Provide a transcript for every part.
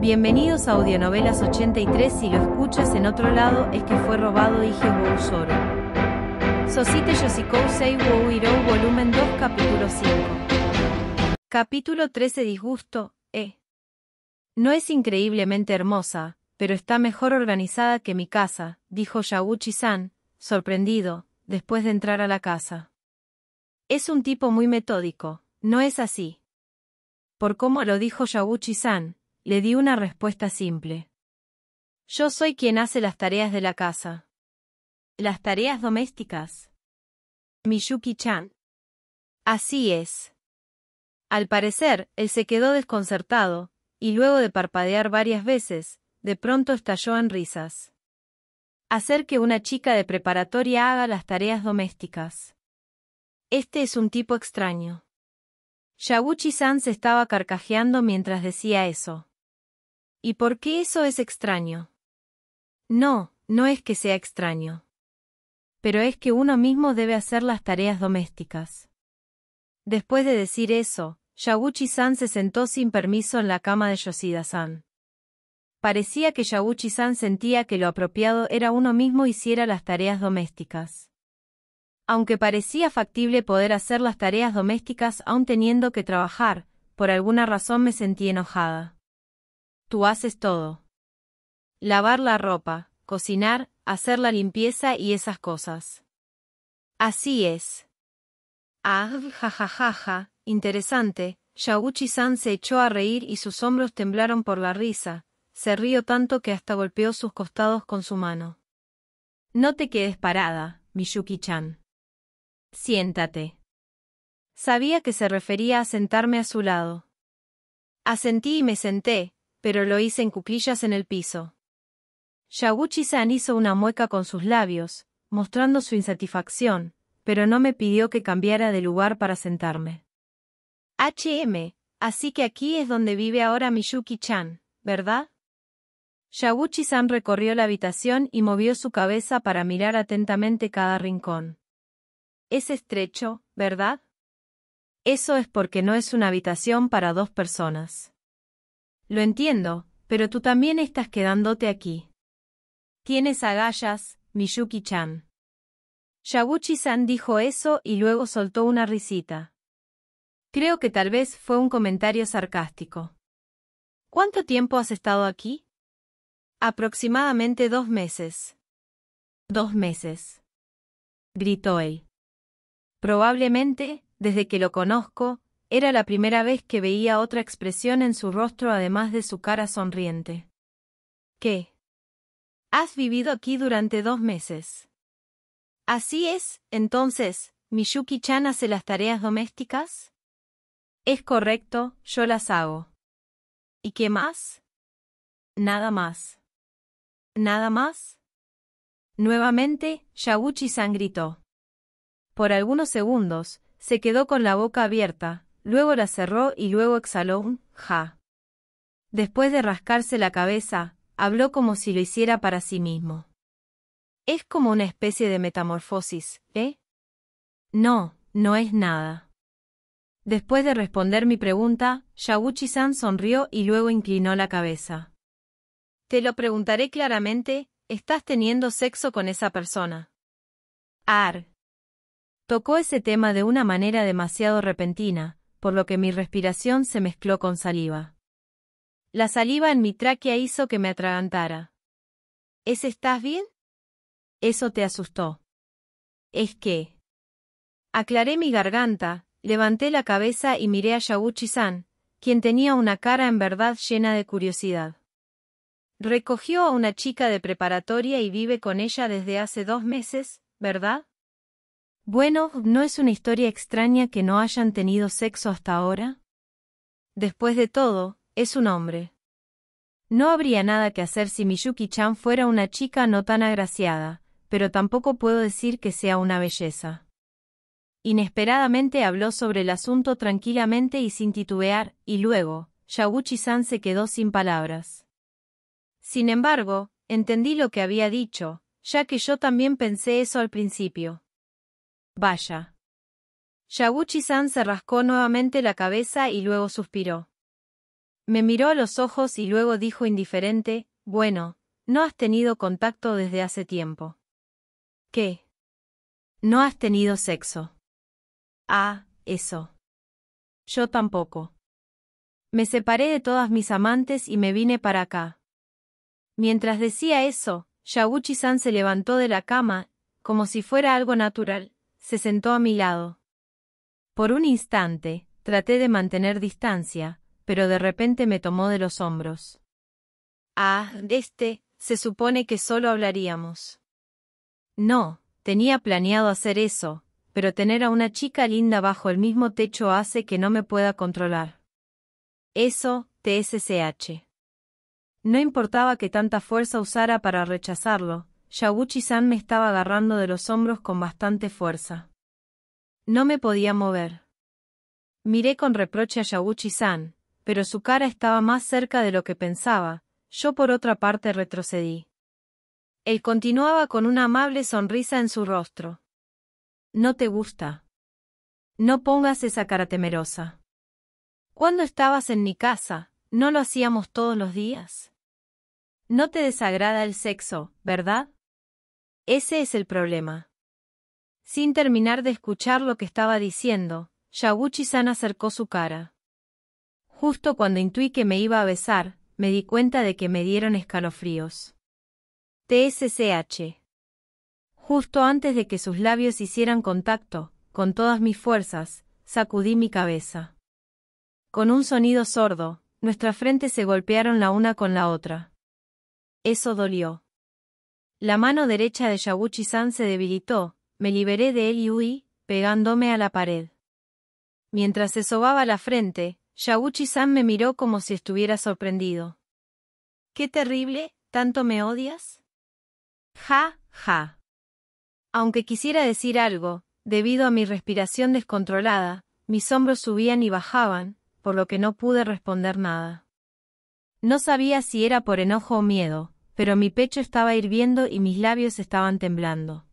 Bienvenidos a Audionovelas 83 si lo escuchas en otro lado es que fue robado Ige Soro. Sosite Yosikou Wou Volumen 2 Capítulo 5 Capítulo 13 Disgusto, E. No es increíblemente hermosa, pero está mejor organizada que mi casa, dijo Yaguchi-san, sorprendido, después de entrar a la casa. Es un tipo muy metódico, no es así. Por cómo lo dijo Yaguchi-san, le di una respuesta simple. Yo soy quien hace las tareas de la casa. Las tareas domésticas. Miyuki-chan. Así es. Al parecer, él se quedó desconcertado, y luego de parpadear varias veces, de pronto estalló en risas. Hacer que una chica de preparatoria haga las tareas domésticas. Este es un tipo extraño. Yaguchi-san se estaba carcajeando mientras decía eso. ¿Y por qué eso es extraño? No, no es que sea extraño. Pero es que uno mismo debe hacer las tareas domésticas. Después de decir eso, Yaguchi-san se sentó sin permiso en la cama de Yoshida-san. Parecía que Yaguchi-san sentía que lo apropiado era uno mismo hiciera las tareas domésticas. Aunque parecía factible poder hacer las tareas domésticas aún teniendo que trabajar, por alguna razón me sentí enojada tú haces todo. Lavar la ropa, cocinar, hacer la limpieza y esas cosas. Así es. Ah, jajajaja, interesante. Yaguchi-san se echó a reír y sus hombros temblaron por la risa. Se rió tanto que hasta golpeó sus costados con su mano. No te quedes parada, Miyuki-chan. Siéntate. Sabía que se refería a sentarme a su lado. Asentí y me senté, pero lo hice en cuclillas en el piso. Yaguchi-san hizo una mueca con sus labios, mostrando su insatisfacción, pero no me pidió que cambiara de lugar para sentarme. HM, así que aquí es donde vive ahora Miyuki-chan, ¿verdad? Yaguchi-san recorrió la habitación y movió su cabeza para mirar atentamente cada rincón. Es estrecho, ¿verdad? Eso es porque no es una habitación para dos personas. Lo entiendo, pero tú también estás quedándote aquí. Tienes agallas, Miyuki-chan. Yaguchi-san dijo eso y luego soltó una risita. Creo que tal vez fue un comentario sarcástico. ¿Cuánto tiempo has estado aquí? Aproximadamente dos meses. Dos meses. Gritó él. Probablemente, desde que lo conozco, era la primera vez que veía otra expresión en su rostro además de su cara sonriente. ¿Qué? Has vivido aquí durante dos meses. Así es, entonces, ¿Miyuki-chan hace las tareas domésticas? Es correcto, yo las hago. ¿Y qué más? Nada más. ¿Nada más? Nuevamente, Yaguchi-san gritó. Por algunos segundos, se quedó con la boca abierta, Luego la cerró y luego exhaló un ja. Después de rascarse la cabeza, habló como si lo hiciera para sí mismo. Es como una especie de metamorfosis, ¿eh? No, no es nada. Después de responder mi pregunta, Yaguchi-san sonrió y luego inclinó la cabeza. Te lo preguntaré claramente, ¿estás teniendo sexo con esa persona? Ar. Tocó ese tema de una manera demasiado repentina, por lo que mi respiración se mezcló con saliva. La saliva en mi tráquea hizo que me atragantara. ¿Es estás bien? Eso te asustó. Es que... Aclaré mi garganta, levanté la cabeza y miré a Yaguchi-san, quien tenía una cara en verdad llena de curiosidad. Recogió a una chica de preparatoria y vive con ella desde hace dos meses, ¿verdad? Bueno, ¿no es una historia extraña que no hayan tenido sexo hasta ahora? Después de todo, es un hombre. No habría nada que hacer si Miyuki-chan fuera una chica no tan agraciada, pero tampoco puedo decir que sea una belleza. Inesperadamente habló sobre el asunto tranquilamente y sin titubear, y luego, Yaguchi-san se quedó sin palabras. Sin embargo, entendí lo que había dicho, ya que yo también pensé eso al principio. Vaya. Yaguchi-san se rascó nuevamente la cabeza y luego suspiró. Me miró a los ojos y luego dijo indiferente, bueno, no has tenido contacto desde hace tiempo. ¿Qué? No has tenido sexo. Ah, eso. Yo tampoco. Me separé de todas mis amantes y me vine para acá. Mientras decía eso, Yaguchi-san se levantó de la cama, como si fuera algo natural, se sentó a mi lado. Por un instante, traté de mantener distancia, pero de repente me tomó de los hombros. Ah, este, se supone que solo hablaríamos. No, tenía planeado hacer eso, pero tener a una chica linda bajo el mismo techo hace que no me pueda controlar. Eso, TSCH. No importaba que tanta fuerza usara para rechazarlo, Yaguchi-san me estaba agarrando de los hombros con bastante fuerza. No me podía mover. Miré con reproche a Yaguchi-san, pero su cara estaba más cerca de lo que pensaba, yo por otra parte retrocedí. Él continuaba con una amable sonrisa en su rostro. No te gusta. No pongas esa cara temerosa. Cuando estabas en mi casa, ¿no lo hacíamos todos los días? No te desagrada el sexo, ¿verdad? Ese es el problema. Sin terminar de escuchar lo que estaba diciendo, Yaguchi-san acercó su cara. Justo cuando intuí que me iba a besar, me di cuenta de que me dieron escalofríos. TSCH. Justo antes de que sus labios hicieran contacto, con todas mis fuerzas, sacudí mi cabeza. Con un sonido sordo, nuestras frentes se golpearon la una con la otra. Eso dolió. La mano derecha de Yaguchi-san se debilitó, me liberé de él y huí, pegándome a la pared. Mientras se sobaba la frente, Yaguchi-san me miró como si estuviera sorprendido. ¡Qué terrible! ¿Tanto me odias? Ja, ja. Aunque quisiera decir algo, debido a mi respiración descontrolada, mis hombros subían y bajaban, por lo que no pude responder nada. No sabía si era por enojo o miedo, pero mi pecho estaba hirviendo y mis labios estaban temblando.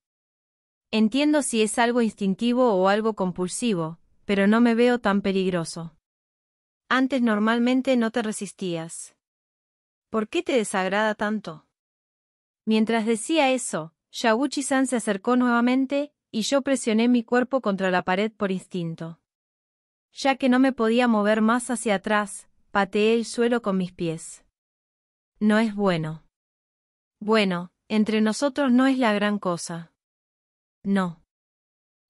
Entiendo si es algo instintivo o algo compulsivo, pero no me veo tan peligroso. Antes normalmente no te resistías. ¿Por qué te desagrada tanto? Mientras decía eso, Yaguchi-san se acercó nuevamente, y yo presioné mi cuerpo contra la pared por instinto. Ya que no me podía mover más hacia atrás, pateé el suelo con mis pies. No es bueno. Bueno, entre nosotros no es la gran cosa. No.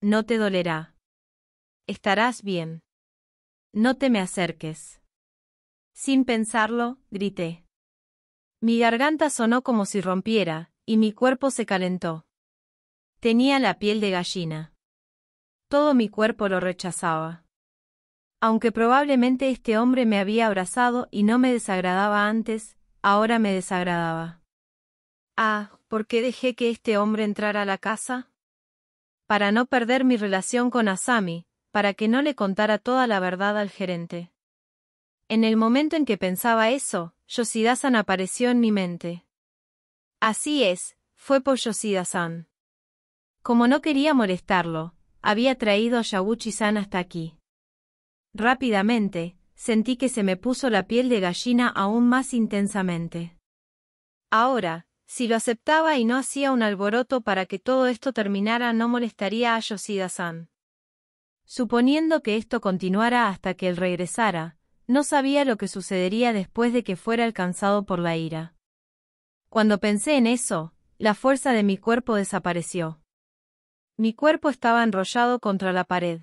No te dolerá. Estarás bien. No te me acerques. Sin pensarlo, grité. Mi garganta sonó como si rompiera, y mi cuerpo se calentó. Tenía la piel de gallina. Todo mi cuerpo lo rechazaba. Aunque probablemente este hombre me había abrazado y no me desagradaba antes, ahora me desagradaba. Ah, ¿por qué dejé que este hombre entrara a la casa? Para no perder mi relación con Asami, para que no le contara toda la verdad al gerente. En el momento en que pensaba eso, Yoshida-san apareció en mi mente. Así es, fue por Yoshida-san. Como no quería molestarlo, había traído a Yaguchi-san hasta aquí. Rápidamente, sentí que se me puso la piel de gallina aún más intensamente. Ahora, si lo aceptaba y no hacía un alboroto para que todo esto terminara no molestaría a Yoshida-san. Suponiendo que esto continuara hasta que él regresara, no sabía lo que sucedería después de que fuera alcanzado por la ira. Cuando pensé en eso, la fuerza de mi cuerpo desapareció. Mi cuerpo estaba enrollado contra la pared.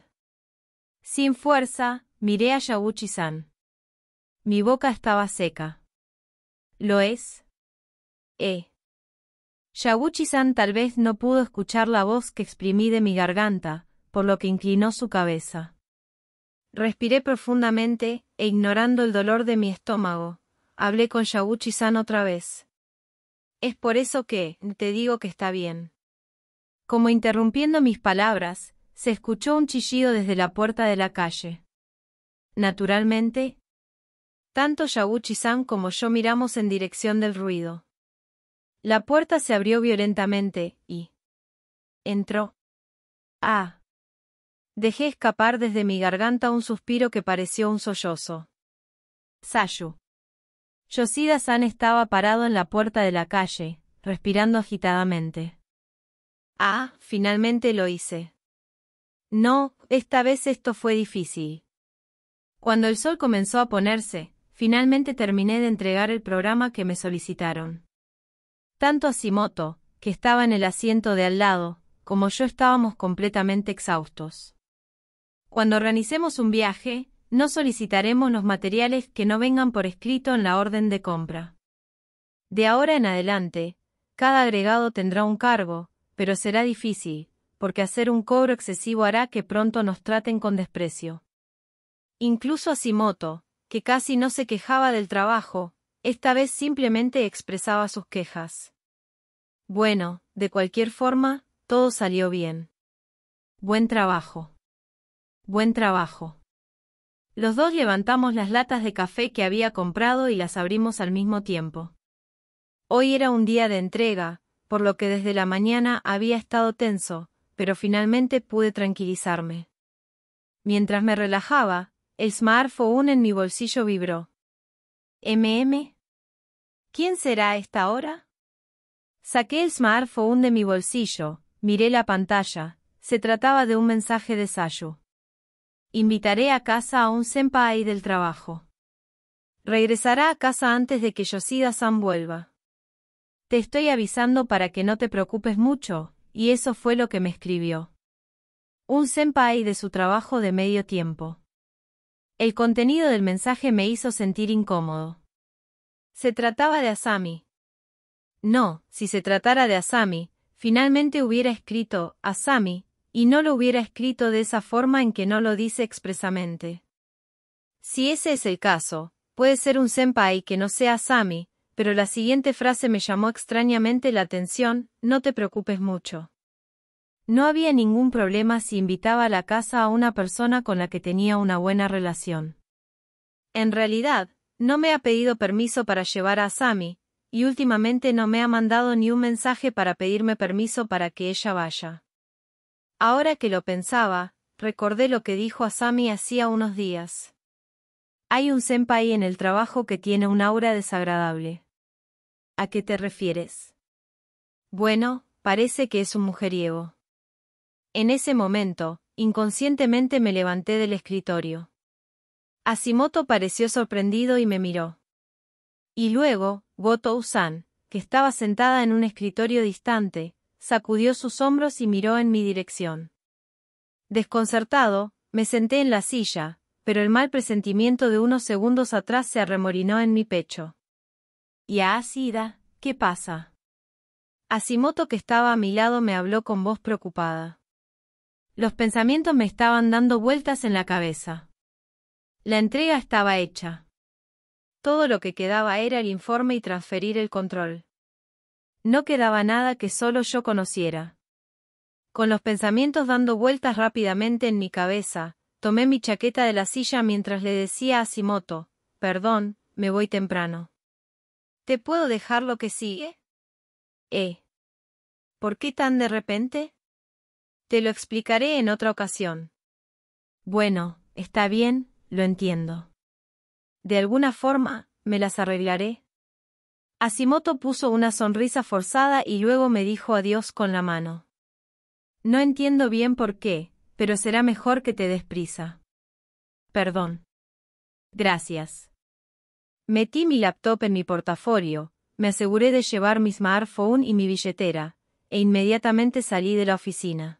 Sin fuerza, miré a Yaguchi-san. Mi boca estaba seca. ¿Lo es? Eh. Yaguchi-san tal vez no pudo escuchar la voz que exprimí de mi garganta, por lo que inclinó su cabeza. Respiré profundamente, e ignorando el dolor de mi estómago, hablé con Yaguchi-san otra vez. Es por eso que, te digo que está bien. Como interrumpiendo mis palabras, se escuchó un chillido desde la puerta de la calle. Naturalmente, tanto Yaguchi-san como yo miramos en dirección del ruido. La puerta se abrió violentamente, y... entró. Ah. Dejé escapar desde mi garganta un suspiro que pareció un sollozo. Sayu. Yoshida-san estaba parado en la puerta de la calle, respirando agitadamente. Ah, finalmente lo hice. No, esta vez esto fue difícil. Cuando el sol comenzó a ponerse, finalmente terminé de entregar el programa que me solicitaron. Tanto Asimoto, que estaba en el asiento de al lado, como yo estábamos completamente exhaustos. Cuando organicemos un viaje, no solicitaremos los materiales que no vengan por escrito en la orden de compra. De ahora en adelante, cada agregado tendrá un cargo, pero será difícil, porque hacer un cobro excesivo hará que pronto nos traten con desprecio. Incluso Asimoto, que casi no se quejaba del trabajo, esta vez simplemente expresaba sus quejas. Bueno, de cualquier forma, todo salió bien. Buen trabajo. Buen trabajo. Los dos levantamos las latas de café que había comprado y las abrimos al mismo tiempo. Hoy era un día de entrega, por lo que desde la mañana había estado tenso, pero finalmente pude tranquilizarme. Mientras me relajaba, el smartphone en mi bolsillo vibró. MM. ¿Quién será a esta hora? Saqué el smartphone de mi bolsillo, miré la pantalla, se trataba de un mensaje de Sayu. Invitaré a casa a un senpai del trabajo. Regresará a casa antes de que Yoshida-san vuelva. Te estoy avisando para que no te preocupes mucho, y eso fue lo que me escribió. Un senpai de su trabajo de medio tiempo. El contenido del mensaje me hizo sentir incómodo. Se trataba de Asami. No, si se tratara de Asami, finalmente hubiera escrito Asami, y no lo hubiera escrito de esa forma en que no lo dice expresamente. Si ese es el caso, puede ser un senpai que no sea Asami, pero la siguiente frase me llamó extrañamente la atención, no te preocupes mucho. No había ningún problema si invitaba a la casa a una persona con la que tenía una buena relación. En realidad, no me ha pedido permiso para llevar a Sami y últimamente no me ha mandado ni un mensaje para pedirme permiso para que ella vaya. Ahora que lo pensaba, recordé lo que dijo Asami hacía unos días. Hay un senpai en el trabajo que tiene un aura desagradable. ¿A qué te refieres? Bueno, parece que es un mujeriego. En ese momento, inconscientemente me levanté del escritorio. Asimoto pareció sorprendido y me miró. Y luego, goto Usan, que estaba sentada en un escritorio distante, sacudió sus hombros y miró en mi dirección. Desconcertado, me senté en la silla, pero el mal presentimiento de unos segundos atrás se arremorinó en mi pecho. Y a Asida, ¿qué pasa? Asimoto que estaba a mi lado me habló con voz preocupada. Los pensamientos me estaban dando vueltas en la cabeza. La entrega estaba hecha. Todo lo que quedaba era el informe y transferir el control. No quedaba nada que solo yo conociera. Con los pensamientos dando vueltas rápidamente en mi cabeza, tomé mi chaqueta de la silla mientras le decía a Simoto, perdón, me voy temprano. ¿Te puedo dejar lo que sigue? Eh. ¿Por qué tan de repente? Te lo explicaré en otra ocasión. Bueno, está bien, lo entiendo. De alguna forma, me las arreglaré. Asimoto puso una sonrisa forzada y luego me dijo adiós con la mano. No entiendo bien por qué, pero será mejor que te des prisa. Perdón. Gracias. Metí mi laptop en mi portafolio, me aseguré de llevar mi smartphone y mi billetera, e inmediatamente salí de la oficina.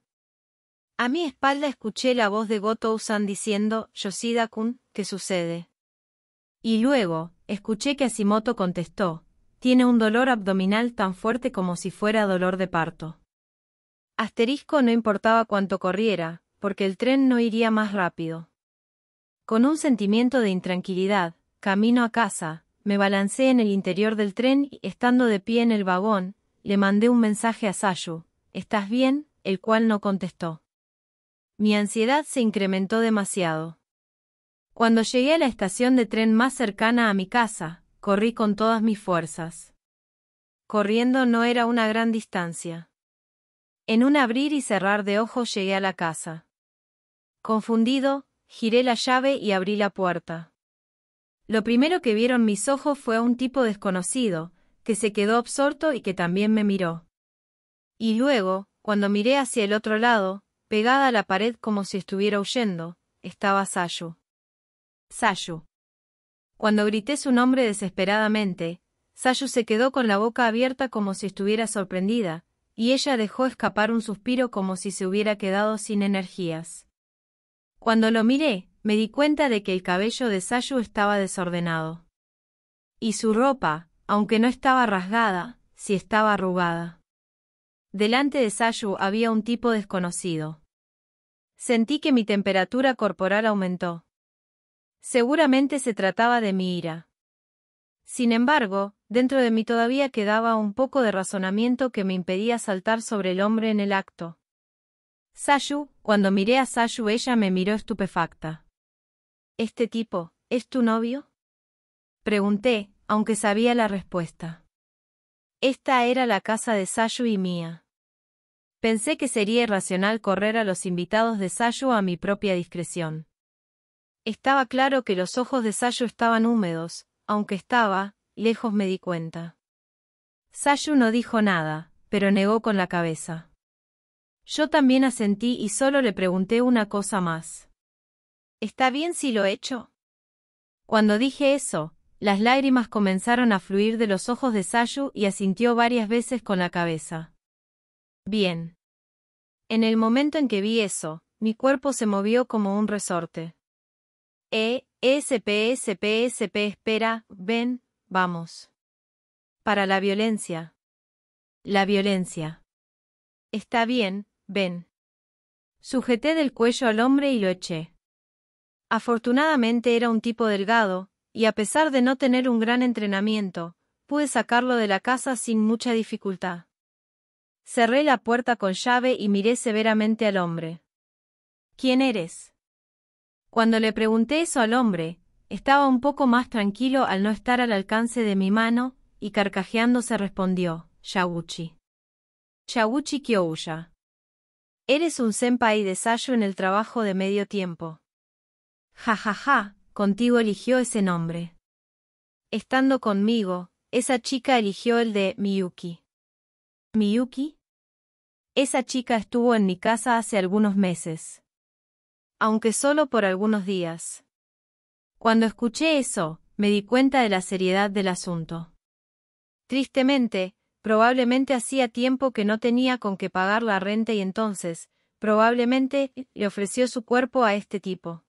A mi espalda escuché la voz de Goto-san diciendo, Yoshida-kun, ¿qué sucede? Y luego, escuché que Asimoto contestó, tiene un dolor abdominal tan fuerte como si fuera dolor de parto. Asterisco no importaba cuánto corriera, porque el tren no iría más rápido. Con un sentimiento de intranquilidad, camino a casa, me balanceé en el interior del tren y, estando de pie en el vagón, le mandé un mensaje a Sayu, ¿estás bien?, el cual no contestó. Mi ansiedad se incrementó demasiado. Cuando llegué a la estación de tren más cercana a mi casa, corrí con todas mis fuerzas. Corriendo no era una gran distancia. En un abrir y cerrar de ojos llegué a la casa. Confundido, giré la llave y abrí la puerta. Lo primero que vieron mis ojos fue a un tipo desconocido, que se quedó absorto y que también me miró. Y luego, cuando miré hacia el otro lado, Pegada a la pared como si estuviera huyendo, estaba Sayu. Sayu. Cuando grité su nombre desesperadamente, Sayu se quedó con la boca abierta como si estuviera sorprendida, y ella dejó escapar un suspiro como si se hubiera quedado sin energías. Cuando lo miré, me di cuenta de que el cabello de Sayu estaba desordenado. Y su ropa, aunque no estaba rasgada, sí estaba arrugada. Delante de Sayu había un tipo desconocido. Sentí que mi temperatura corporal aumentó. Seguramente se trataba de mi ira. Sin embargo, dentro de mí todavía quedaba un poco de razonamiento que me impedía saltar sobre el hombre en el acto. Sayu, cuando miré a Sayu ella me miró estupefacta. ¿Este tipo, es tu novio? Pregunté, aunque sabía la respuesta. Esta era la casa de Sayu y mía. Pensé que sería irracional correr a los invitados de Sayu a mi propia discreción. Estaba claro que los ojos de Sayu estaban húmedos, aunque estaba, lejos me di cuenta. Sayu no dijo nada, pero negó con la cabeza. Yo también asentí y solo le pregunté una cosa más. ¿Está bien si lo he hecho. Cuando dije eso, las lágrimas comenzaron a fluir de los ojos de Sayu y asintió varias veces con la cabeza. Bien. En el momento en que vi eso, mi cuerpo se movió como un resorte. E, SP, SP, espera, ven, vamos. Para la violencia. La violencia. Está bien, ven. Sujeté del cuello al hombre y lo eché. Afortunadamente era un tipo delgado, y a pesar de no tener un gran entrenamiento, pude sacarlo de la casa sin mucha dificultad. Cerré la puerta con llave y miré severamente al hombre. ¿Quién eres? Cuando le pregunté eso al hombre, estaba un poco más tranquilo al no estar al alcance de mi mano, y carcajeándose respondió, Yaguchi. Yaguchi Kyouya. Eres un senpai de Sayo en el trabajo de medio tiempo. Ja ja ja, contigo eligió ese nombre. Estando conmigo, esa chica eligió el de Miyuki. Miyuki? Esa chica estuvo en mi casa hace algunos meses. Aunque solo por algunos días. Cuando escuché eso, me di cuenta de la seriedad del asunto. Tristemente, probablemente hacía tiempo que no tenía con qué pagar la renta y entonces, probablemente, le ofreció su cuerpo a este tipo.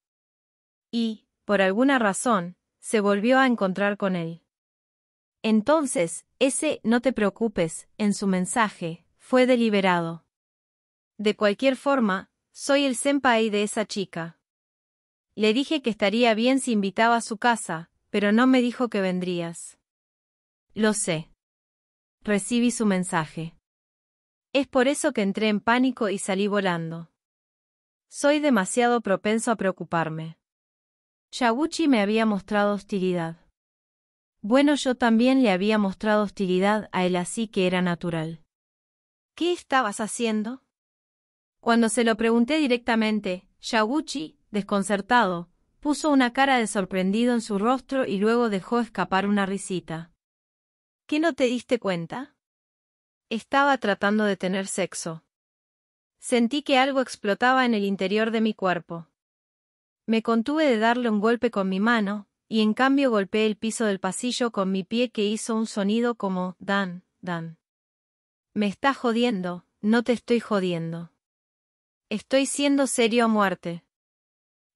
Y, por alguna razón, se volvió a encontrar con él. Entonces, ese no te preocupes, en su mensaje, fue deliberado. De cualquier forma, soy el senpai de esa chica. Le dije que estaría bien si invitaba a su casa, pero no me dijo que vendrías. Lo sé. Recibí su mensaje. Es por eso que entré en pánico y salí volando. Soy demasiado propenso a preocuparme. Yaguchi me había mostrado hostilidad. Bueno, yo también le había mostrado hostilidad a él así que era natural. ¿Qué estabas haciendo? Cuando se lo pregunté directamente, Yaguchi, desconcertado, puso una cara de sorprendido en su rostro y luego dejó escapar una risita. ¿Qué no te diste cuenta? Estaba tratando de tener sexo. Sentí que algo explotaba en el interior de mi cuerpo. Me contuve de darle un golpe con mi mano, y en cambio golpeé el piso del pasillo con mi pie que hizo un sonido como Dan, Dan. Me estás jodiendo, no te estoy jodiendo. Estoy siendo serio a muerte.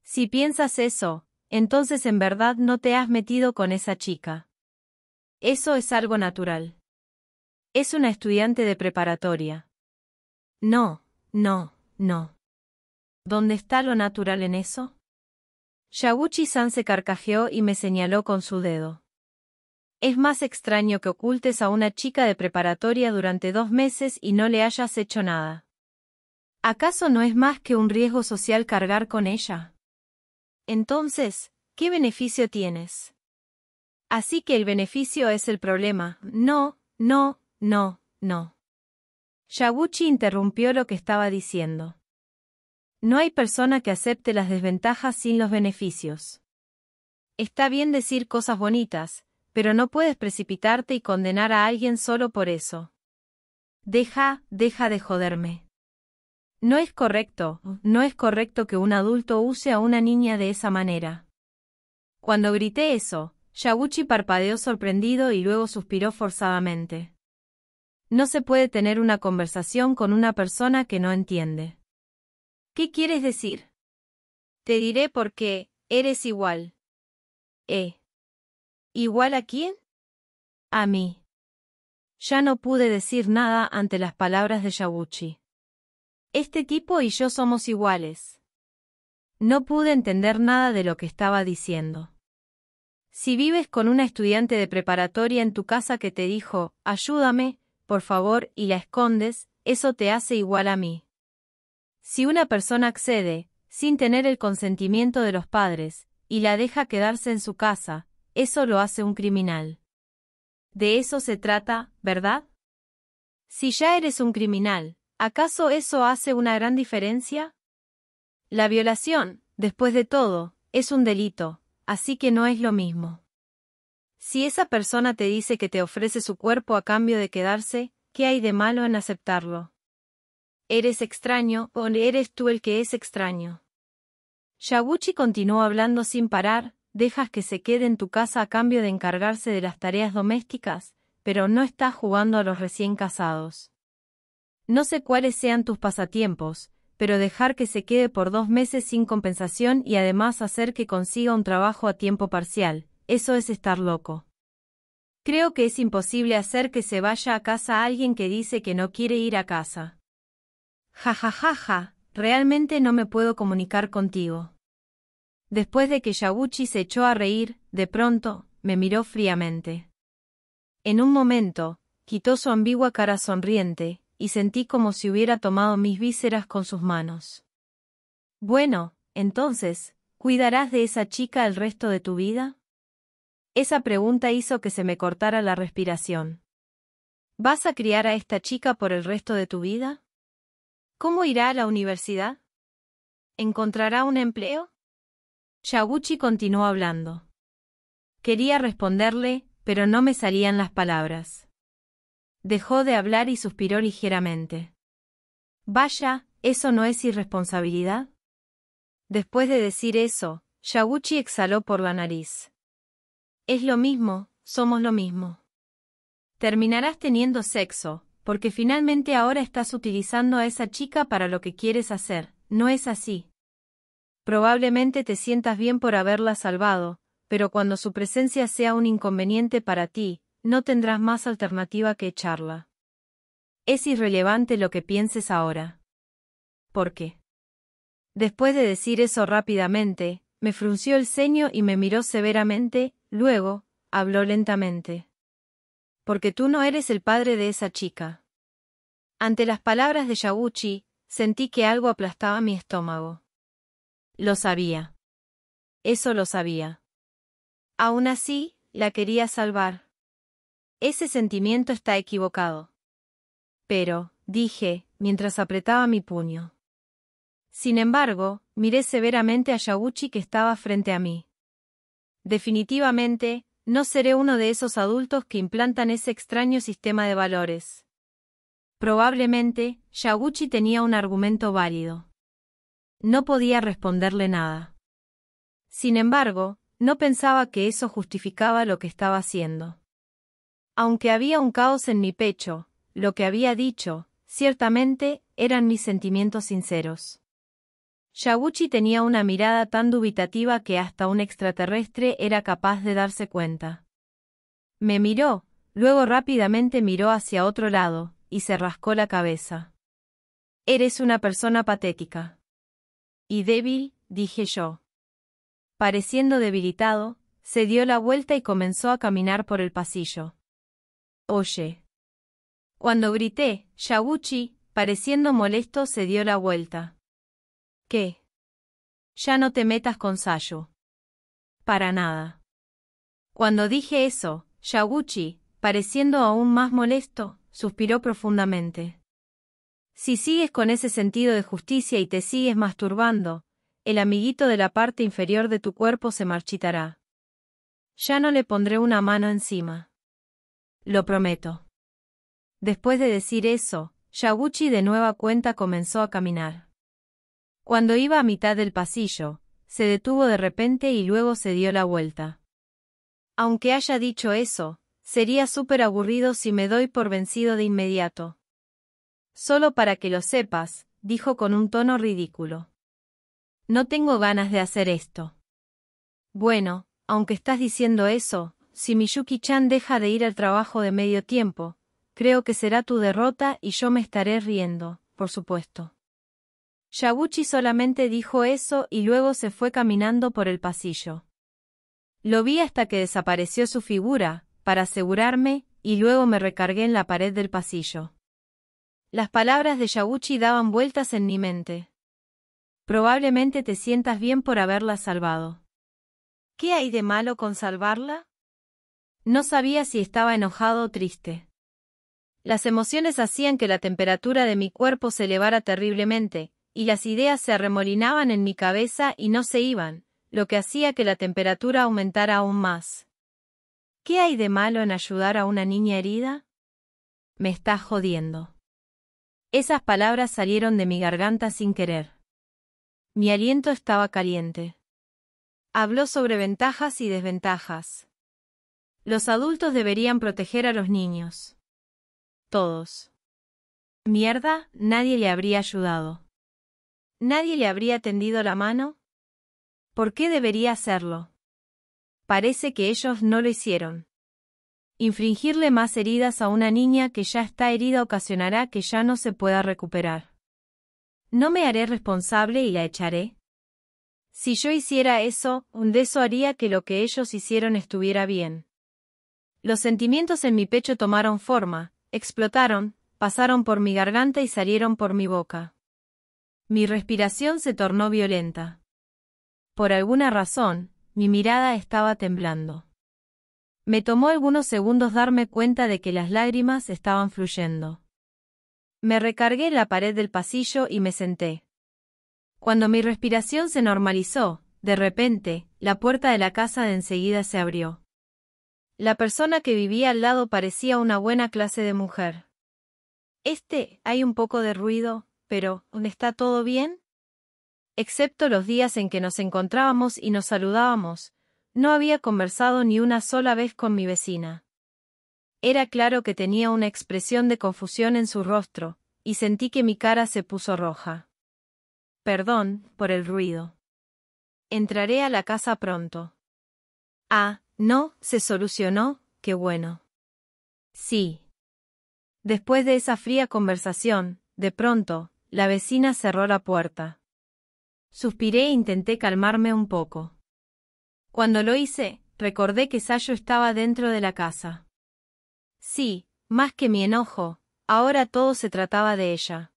Si piensas eso, entonces en verdad no te has metido con esa chica. Eso es algo natural. Es una estudiante de preparatoria. No, no, no. ¿Dónde está lo natural en eso? Yaguchi-san se carcajeó y me señaló con su dedo. Es más extraño que ocultes a una chica de preparatoria durante dos meses y no le hayas hecho nada. ¿Acaso no es más que un riesgo social cargar con ella? Entonces, ¿qué beneficio tienes? Así que el beneficio es el problema. No, no, no, no. Yaguchi interrumpió lo que estaba diciendo. No hay persona que acepte las desventajas sin los beneficios. Está bien decir cosas bonitas, pero no puedes precipitarte y condenar a alguien solo por eso. Deja, deja de joderme. No es correcto, no es correcto que un adulto use a una niña de esa manera. Cuando grité eso, Yaguchi parpadeó sorprendido y luego suspiró forzadamente. No se puede tener una conversación con una persona que no entiende. ¿Qué quieres decir? Te diré por qué, eres igual. ¿Eh? ¿Igual a quién? A mí. Ya no pude decir nada ante las palabras de Yabuchi. Este tipo y yo somos iguales. No pude entender nada de lo que estaba diciendo. Si vives con una estudiante de preparatoria en tu casa que te dijo, ayúdame, por favor, y la escondes, eso te hace igual a mí. Si una persona accede, sin tener el consentimiento de los padres, y la deja quedarse en su casa, eso lo hace un criminal. De eso se trata, ¿verdad? Si ya eres un criminal, ¿acaso eso hace una gran diferencia? La violación, después de todo, es un delito, así que no es lo mismo. Si esa persona te dice que te ofrece su cuerpo a cambio de quedarse, ¿qué hay de malo en aceptarlo? ¿Eres extraño o eres tú el que es extraño? Yaguchi continuó hablando sin parar, dejas que se quede en tu casa a cambio de encargarse de las tareas domésticas, pero no estás jugando a los recién casados. No sé cuáles sean tus pasatiempos, pero dejar que se quede por dos meses sin compensación y además hacer que consiga un trabajo a tiempo parcial, eso es estar loco. Creo que es imposible hacer que se vaya a casa alguien que dice que no quiere ir a casa. Ja realmente no me puedo comunicar contigo. Después de que Yaguchi se echó a reír, de pronto, me miró fríamente. En un momento, quitó su ambigua cara sonriente, y sentí como si hubiera tomado mis vísceras con sus manos. Bueno, entonces, ¿cuidarás de esa chica el resto de tu vida? Esa pregunta hizo que se me cortara la respiración. ¿Vas a criar a esta chica por el resto de tu vida? ¿Cómo irá a la universidad? ¿Encontrará un empleo? Yaguchi continuó hablando. Quería responderle, pero no me salían las palabras. Dejó de hablar y suspiró ligeramente. Vaya, ¿eso no es irresponsabilidad? Después de decir eso, Yaguchi exhaló por la nariz. Es lo mismo, somos lo mismo. Terminarás teniendo sexo, porque finalmente ahora estás utilizando a esa chica para lo que quieres hacer, ¿no es así? Probablemente te sientas bien por haberla salvado, pero cuando su presencia sea un inconveniente para ti, no tendrás más alternativa que echarla. Es irrelevante lo que pienses ahora. ¿Por qué? Después de decir eso rápidamente, me frunció el ceño y me miró severamente, luego, habló lentamente. Porque tú no eres el padre de esa chica. Ante las palabras de Yaguchi, sentí que algo aplastaba mi estómago. Lo sabía. Eso lo sabía. Aún así, la quería salvar. Ese sentimiento está equivocado. Pero, dije, mientras apretaba mi puño. Sin embargo, miré severamente a Yaguchi que estaba frente a mí. Definitivamente, no seré uno de esos adultos que implantan ese extraño sistema de valores. Probablemente, Yaguchi tenía un argumento válido. No podía responderle nada. Sin embargo, no pensaba que eso justificaba lo que estaba haciendo. Aunque había un caos en mi pecho, lo que había dicho, ciertamente, eran mis sentimientos sinceros. Yaguchi tenía una mirada tan dubitativa que hasta un extraterrestre era capaz de darse cuenta. Me miró, luego rápidamente miró hacia otro lado, y se rascó la cabeza. Eres una persona patética. Y débil, dije yo. Pareciendo debilitado, se dio la vuelta y comenzó a caminar por el pasillo. Oye. Cuando grité, Yaguchi, pareciendo molesto, se dio la vuelta. ¿Qué? Ya no te metas con Sayo. Para nada. Cuando dije eso, Yaguchi, pareciendo aún más molesto, suspiró profundamente. Si sigues con ese sentido de justicia y te sigues masturbando, el amiguito de la parte inferior de tu cuerpo se marchitará. Ya no le pondré una mano encima. Lo prometo. Después de decir eso, Yaguchi de nueva cuenta comenzó a caminar. Cuando iba a mitad del pasillo, se detuvo de repente y luego se dio la vuelta. Aunque haya dicho eso, sería súper aburrido si me doy por vencido de inmediato. Solo para que lo sepas, dijo con un tono ridículo. No tengo ganas de hacer esto. Bueno, aunque estás diciendo eso, si Miyuki-chan deja de ir al trabajo de medio tiempo, creo que será tu derrota y yo me estaré riendo, por supuesto. Yaguchi solamente dijo eso y luego se fue caminando por el pasillo. Lo vi hasta que desapareció su figura, para asegurarme, y luego me recargué en la pared del pasillo. Las palabras de Yaguchi daban vueltas en mi mente. Probablemente te sientas bien por haberla salvado. ¿Qué hay de malo con salvarla? No sabía si estaba enojado o triste. Las emociones hacían que la temperatura de mi cuerpo se elevara terriblemente, y las ideas se arremolinaban en mi cabeza y no se iban, lo que hacía que la temperatura aumentara aún más. ¿Qué hay de malo en ayudar a una niña herida? Me está jodiendo. Esas palabras salieron de mi garganta sin querer. Mi aliento estaba caliente. Habló sobre ventajas y desventajas. Los adultos deberían proteger a los niños. Todos. Mierda, nadie le habría ayudado. ¿Nadie le habría tendido la mano? ¿Por qué debería hacerlo? Parece que ellos no lo hicieron. Infringirle más heridas a una niña que ya está herida ocasionará que ya no se pueda recuperar. No me haré responsable y la echaré. Si yo hiciera eso, un deso haría que lo que ellos hicieron estuviera bien. Los sentimientos en mi pecho tomaron forma, explotaron, pasaron por mi garganta y salieron por mi boca. Mi respiración se tornó violenta. Por alguna razón, mi mirada estaba temblando. Me tomó algunos segundos darme cuenta de que las lágrimas estaban fluyendo. Me recargué la pared del pasillo y me senté. Cuando mi respiración se normalizó, de repente, la puerta de la casa de enseguida se abrió. La persona que vivía al lado parecía una buena clase de mujer. Este, hay un poco de ruido, pero ¿está todo bien? Excepto los días en que nos encontrábamos y nos saludábamos, no había conversado ni una sola vez con mi vecina. Era claro que tenía una expresión de confusión en su rostro, y sentí que mi cara se puso roja. Perdón, por el ruido. Entraré a la casa pronto. Ah, no, se solucionó, qué bueno. Sí. Después de esa fría conversación, de pronto, la vecina cerró la puerta. Suspiré e intenté calmarme un poco. Cuando lo hice, recordé que Sayo estaba dentro de la casa. Sí, más que mi enojo, ahora todo se trataba de ella.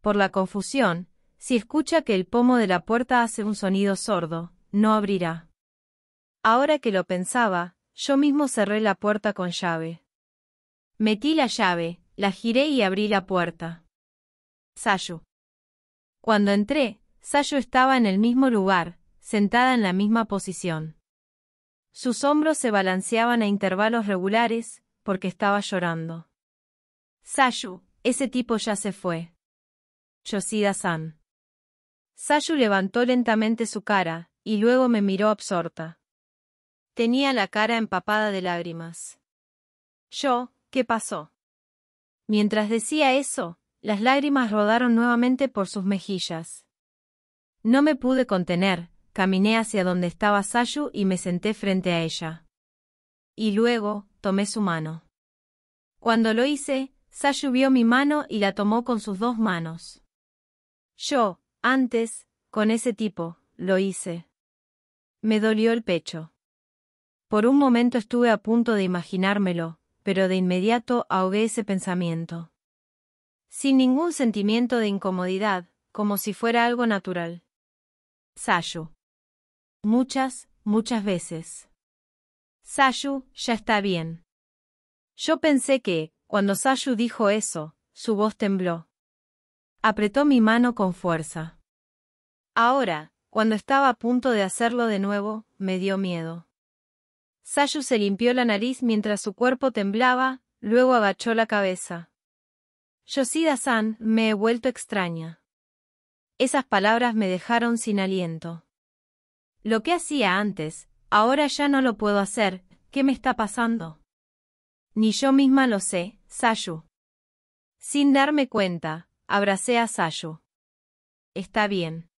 Por la confusión, si escucha que el pomo de la puerta hace un sonido sordo, no abrirá. Ahora que lo pensaba, yo mismo cerré la puerta con llave. Metí la llave, la giré y abrí la puerta. Sayo. Cuando entré, Sayo estaba en el mismo lugar, sentada en la misma posición. Sus hombros se balanceaban a intervalos regulares, porque estaba llorando. Sayu, ese tipo ya se fue. Yoshida-san. Sayu levantó lentamente su cara, y luego me miró absorta. Tenía la cara empapada de lágrimas. Yo, ¿qué pasó? Mientras decía eso, las lágrimas rodaron nuevamente por sus mejillas. No me pude contener, caminé hacia donde estaba Sayu y me senté frente a ella. Y luego, tomé su mano. Cuando lo hice, Sayu vio mi mano y la tomó con sus dos manos. Yo, antes, con ese tipo, lo hice. Me dolió el pecho. Por un momento estuve a punto de imaginármelo, pero de inmediato ahogué ese pensamiento sin ningún sentimiento de incomodidad, como si fuera algo natural. Sayu. Muchas, muchas veces. Sayu, ya está bien. Yo pensé que, cuando Sayu dijo eso, su voz tembló. Apretó mi mano con fuerza. Ahora, cuando estaba a punto de hacerlo de nuevo, me dio miedo. Sayu se limpió la nariz mientras su cuerpo temblaba, luego agachó la cabeza yosida san me he vuelto extraña. Esas palabras me dejaron sin aliento. Lo que hacía antes, ahora ya no lo puedo hacer, ¿qué me está pasando? Ni yo misma lo sé, Sayu. Sin darme cuenta, abracé a Sayu. Está bien.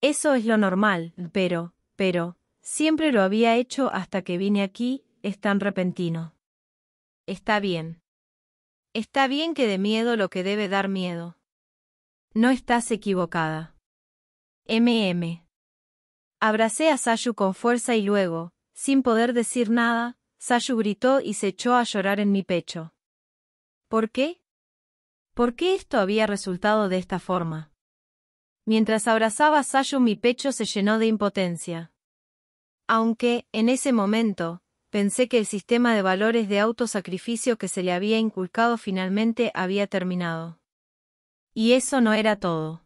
Eso es lo normal, pero, pero, siempre lo había hecho hasta que vine aquí, es tan repentino. Está bien. Está bien que de miedo lo que debe dar miedo. No estás equivocada. MM. Abracé a Sayu con fuerza y luego, sin poder decir nada, Sayu gritó y se echó a llorar en mi pecho. ¿Por qué? ¿Por qué esto había resultado de esta forma? Mientras abrazaba a Sayu mi pecho se llenó de impotencia. Aunque, en ese momento, pensé que el sistema de valores de autosacrificio que se le había inculcado finalmente había terminado. Y eso no era todo.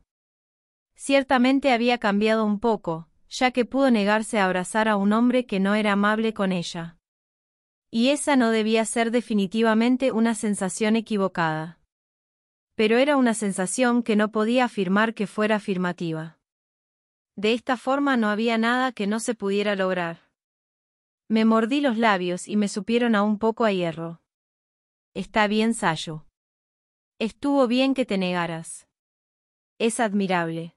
Ciertamente había cambiado un poco, ya que pudo negarse a abrazar a un hombre que no era amable con ella. Y esa no debía ser definitivamente una sensación equivocada. Pero era una sensación que no podía afirmar que fuera afirmativa. De esta forma no había nada que no se pudiera lograr. Me mordí los labios y me supieron a un poco a hierro. Está bien, Sayo. Estuvo bien que te negaras. Es admirable.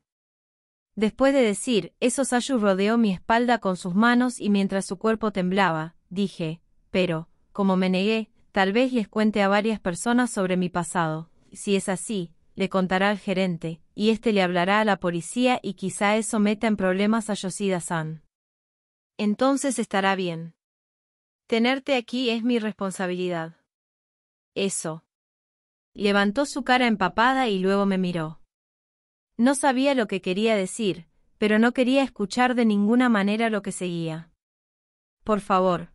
Después de decir eso, Sayu rodeó mi espalda con sus manos y mientras su cuerpo temblaba, dije, pero, como me negué, tal vez les cuente a varias personas sobre mi pasado. Si es así, le contará al gerente, y éste le hablará a la policía y quizá eso meta en problemas a Yoshida-san entonces estará bien. Tenerte aquí es mi responsabilidad. Eso. Levantó su cara empapada y luego me miró. No sabía lo que quería decir, pero no quería escuchar de ninguna manera lo que seguía. Por favor.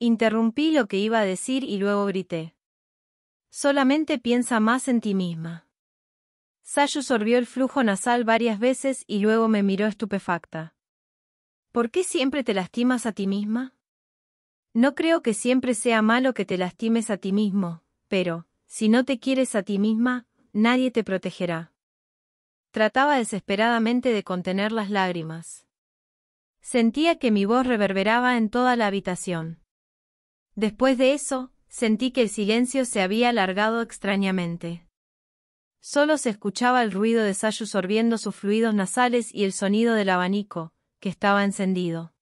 Interrumpí lo que iba a decir y luego grité. Solamente piensa más en ti misma. Sayu sorbió el flujo nasal varias veces y luego me miró estupefacta. ¿Por qué siempre te lastimas a ti misma? No creo que siempre sea malo que te lastimes a ti mismo, pero, si no te quieres a ti misma, nadie te protegerá. Trataba desesperadamente de contener las lágrimas. Sentía que mi voz reverberaba en toda la habitación. Después de eso, sentí que el silencio se había alargado extrañamente. Solo se escuchaba el ruido de Sayu sorbiendo sus fluidos nasales y el sonido del abanico, que estaba encendido.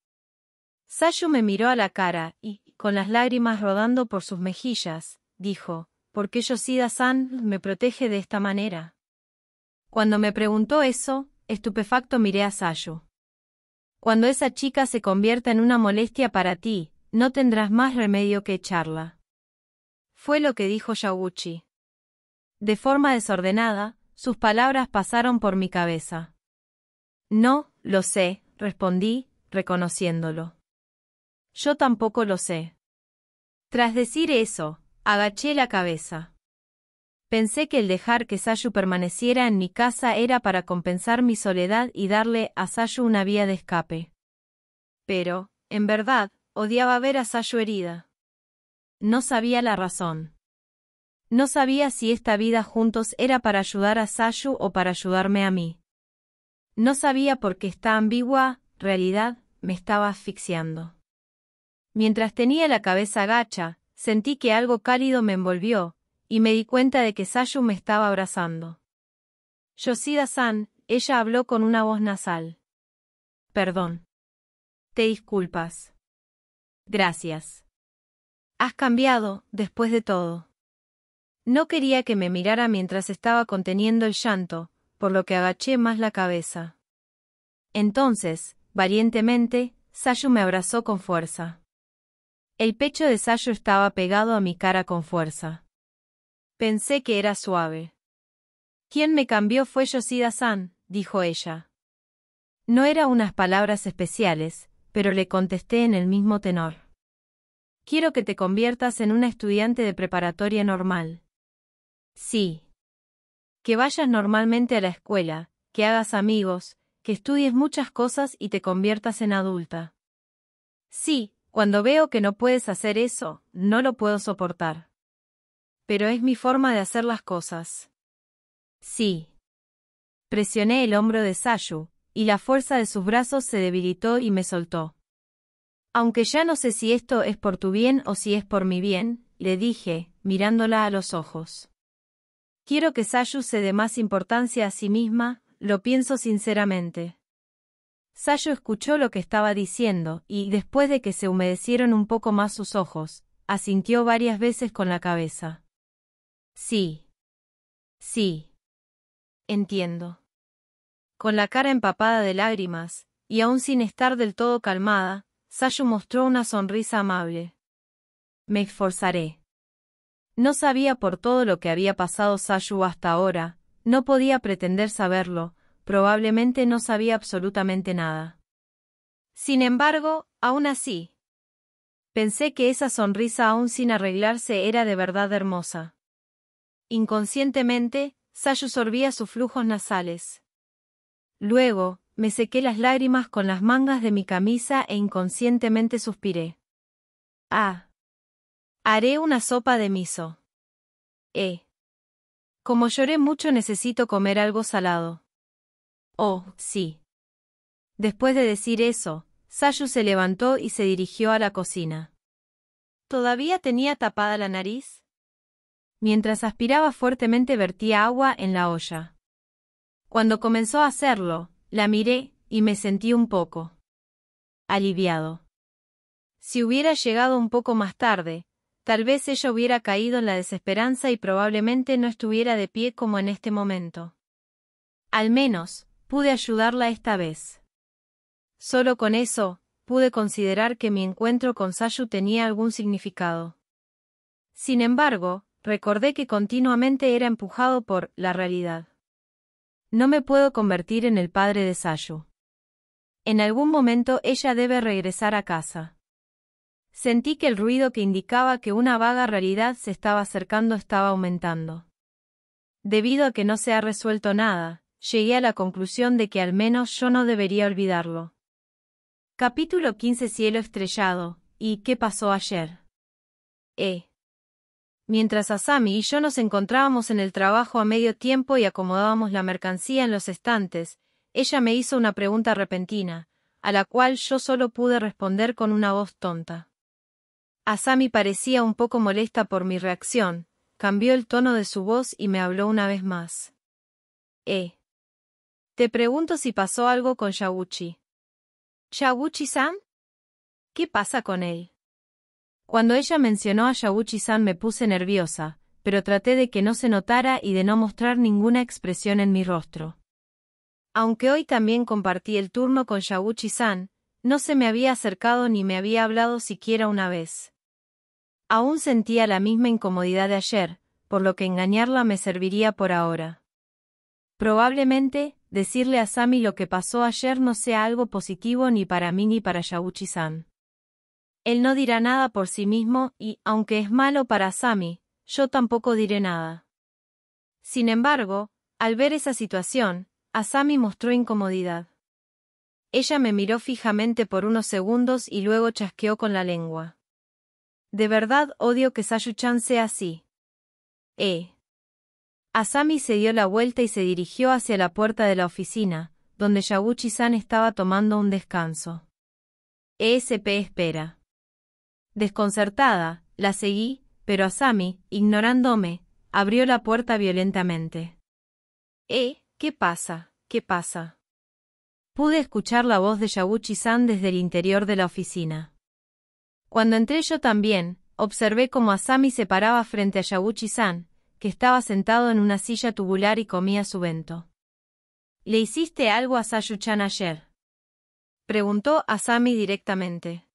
Sayu me miró a la cara y, con las lágrimas rodando por sus mejillas, dijo, ¿por qué Yoshida-san me protege de esta manera? Cuando me preguntó eso, estupefacto miré a Sayu. Cuando esa chica se convierta en una molestia para ti, no tendrás más remedio que echarla. Fue lo que dijo Yaguchi. De forma desordenada, sus palabras pasaron por mi cabeza. No, lo sé, respondí, reconociéndolo. Yo tampoco lo sé. Tras decir eso, agaché la cabeza. Pensé que el dejar que Sayu permaneciera en mi casa era para compensar mi soledad y darle a Sayu una vía de escape. Pero, en verdad, odiaba ver a Sayu herida. No sabía la razón. No sabía si esta vida juntos era para ayudar a Sayu o para ayudarme a mí. No sabía por qué esta ambigua realidad me estaba asfixiando. Mientras tenía la cabeza gacha, sentí que algo cálido me envolvió, y me di cuenta de que Sayu me estaba abrazando. Yoshida-san, ella habló con una voz nasal. Perdón. Te disculpas. Gracias. Has cambiado, después de todo. No quería que me mirara mientras estaba conteniendo el llanto, por lo que agaché más la cabeza. Entonces, valientemente, Sayu me abrazó con fuerza. El pecho de Sayu estaba pegado a mi cara con fuerza. Pensé que era suave. Quien me cambió fue Yoshida-san, dijo ella. No eran unas palabras especiales, pero le contesté en el mismo tenor. Quiero que te conviertas en una estudiante de preparatoria normal. Sí, que vayas normalmente a la escuela, que hagas amigos, que estudies muchas cosas y te conviertas en adulta. Sí, cuando veo que no puedes hacer eso, no lo puedo soportar. Pero es mi forma de hacer las cosas. Sí. Presioné el hombro de Sayu, y la fuerza de sus brazos se debilitó y me soltó. Aunque ya no sé si esto es por tu bien o si es por mi bien, le dije, mirándola a los ojos. Quiero que Sayu se dé más importancia a sí misma, lo pienso sinceramente. Sayu escuchó lo que estaba diciendo, y, después de que se humedecieron un poco más sus ojos, asintió varias veces con la cabeza. Sí. Sí. Entiendo. Con la cara empapada de lágrimas, y aún sin estar del todo calmada, Sayu mostró una sonrisa amable. Me esforzaré. No sabía por todo lo que había pasado Sayu hasta ahora, no podía pretender saberlo, probablemente no sabía absolutamente nada. Sin embargo, aún así. Pensé que esa sonrisa aún sin arreglarse era de verdad hermosa. Inconscientemente, Sayu sorbía sus flujos nasales. Luego, me sequé las lágrimas con las mangas de mi camisa e inconscientemente suspiré. Ah, Haré una sopa de miso. Eh. Como lloré mucho necesito comer algo salado. Oh, sí. Después de decir eso, Sayu se levantó y se dirigió a la cocina. ¿Todavía tenía tapada la nariz? Mientras aspiraba fuertemente vertía agua en la olla. Cuando comenzó a hacerlo, la miré y me sentí un poco aliviado. Si hubiera llegado un poco más tarde, Tal vez ella hubiera caído en la desesperanza y probablemente no estuviera de pie como en este momento. Al menos, pude ayudarla esta vez. Solo con eso, pude considerar que mi encuentro con Sayu tenía algún significado. Sin embargo, recordé que continuamente era empujado por la realidad. No me puedo convertir en el padre de Sayu. En algún momento ella debe regresar a casa. Sentí que el ruido que indicaba que una vaga realidad se estaba acercando estaba aumentando. Debido a que no se ha resuelto nada, llegué a la conclusión de que al menos yo no debería olvidarlo. Capítulo 15 Cielo Estrellado, ¿y qué pasó ayer? E. Mientras Asami y yo nos encontrábamos en el trabajo a medio tiempo y acomodábamos la mercancía en los estantes, ella me hizo una pregunta repentina, a la cual yo solo pude responder con una voz tonta. Asami parecía un poco molesta por mi reacción, cambió el tono de su voz y me habló una vez más. Eh. Te pregunto si pasó algo con Yaguchi. ¿Yaguchi-san? ¿Qué pasa con él? Cuando ella mencionó a Yaguchi-san me puse nerviosa, pero traté de que no se notara y de no mostrar ninguna expresión en mi rostro. Aunque hoy también compartí el turno con Yaguchi-san, no se me había acercado ni me había hablado siquiera una vez. Aún sentía la misma incomodidad de ayer, por lo que engañarla me serviría por ahora. Probablemente, decirle a Sami lo que pasó ayer no sea algo positivo ni para mí ni para Yauchi-san. Él no dirá nada por sí mismo y, aunque es malo para Sami, yo tampoco diré nada. Sin embargo, al ver esa situación, Asami mostró incomodidad. Ella me miró fijamente por unos segundos y luego chasqueó con la lengua. De verdad odio que Sayu-chan sea así. Eh. Asami se dio la vuelta y se dirigió hacia la puerta de la oficina, donde Yaguchi-san estaba tomando un descanso. ESP espera. Desconcertada, la seguí, pero Asami, ignorándome, abrió la puerta violentamente. ¿Eh? ¿Qué pasa? ¿Qué pasa? Pude escuchar la voz de Yaguchi-san desde el interior de la oficina. Cuando entré yo también, observé cómo Asami se paraba frente a Yaguchi-san, que estaba sentado en una silla tubular y comía su vento. ¿Le hiciste algo a Sayu-chan ayer? Preguntó Asami directamente.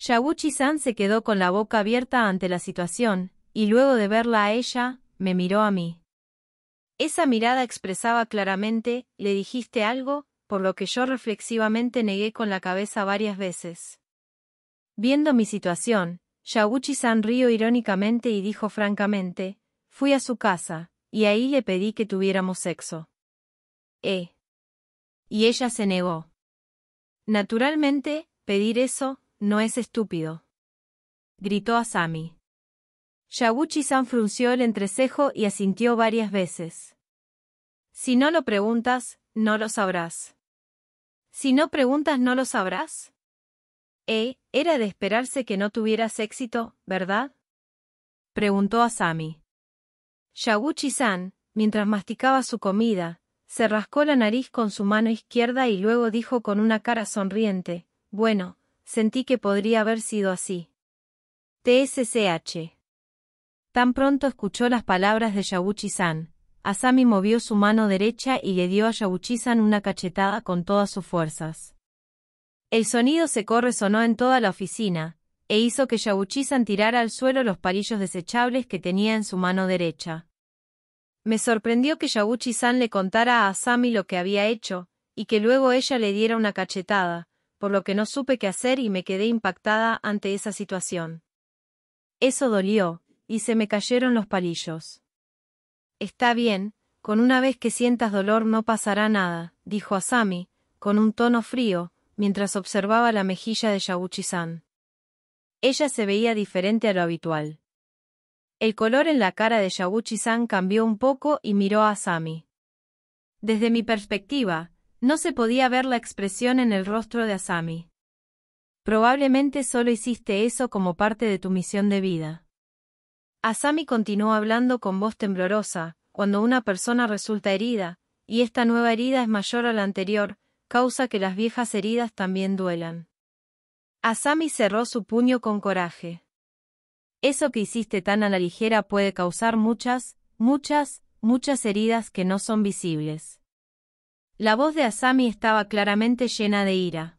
Yaguchi-san se quedó con la boca abierta ante la situación, y luego de verla a ella, me miró a mí. Esa mirada expresaba claramente, ¿le dijiste algo? por lo que yo reflexivamente negué con la cabeza varias veces. Viendo mi situación, Yaguchi-san rió irónicamente y dijo francamente, fui a su casa, y ahí le pedí que tuviéramos sexo. Eh. Y ella se negó. Naturalmente, pedir eso, no es estúpido. Gritó a Sami. Yaguchi-san frunció el entrecejo y asintió varias veces. Si no lo preguntas, no lo sabrás. Si no preguntas, no lo sabrás. Eh, era de esperarse que no tuvieras éxito, ¿verdad? Preguntó a Sami. Yaguchi-san, mientras masticaba su comida, se rascó la nariz con su mano izquierda y luego dijo con una cara sonriente, bueno, sentí que podría haber sido así. TSCH. Tan pronto escuchó las palabras de Yaguchi-san, Asami movió su mano derecha y le dio a Yaguchi-san una cachetada con todas sus fuerzas. El sonido se resonó en toda la oficina, e hizo que yaguchi san tirara al suelo los palillos desechables que tenía en su mano derecha. Me sorprendió que Yaguchi-san le contara a Asami lo que había hecho, y que luego ella le diera una cachetada, por lo que no supe qué hacer y me quedé impactada ante esa situación. Eso dolió, y se me cayeron los palillos. Está bien, con una vez que sientas dolor no pasará nada, dijo Asami, con un tono frío, mientras observaba la mejilla de Yaguchi-san. Ella se veía diferente a lo habitual. El color en la cara de Yaguchi-san cambió un poco y miró a Asami. Desde mi perspectiva, no se podía ver la expresión en el rostro de Asami. Probablemente solo hiciste eso como parte de tu misión de vida. Asami continuó hablando con voz temblorosa, cuando una persona resulta herida, y esta nueva herida es mayor a la anterior, causa que las viejas heridas también duelan. Asami cerró su puño con coraje. Eso que hiciste tan a la ligera puede causar muchas, muchas, muchas heridas que no son visibles. La voz de Asami estaba claramente llena de ira.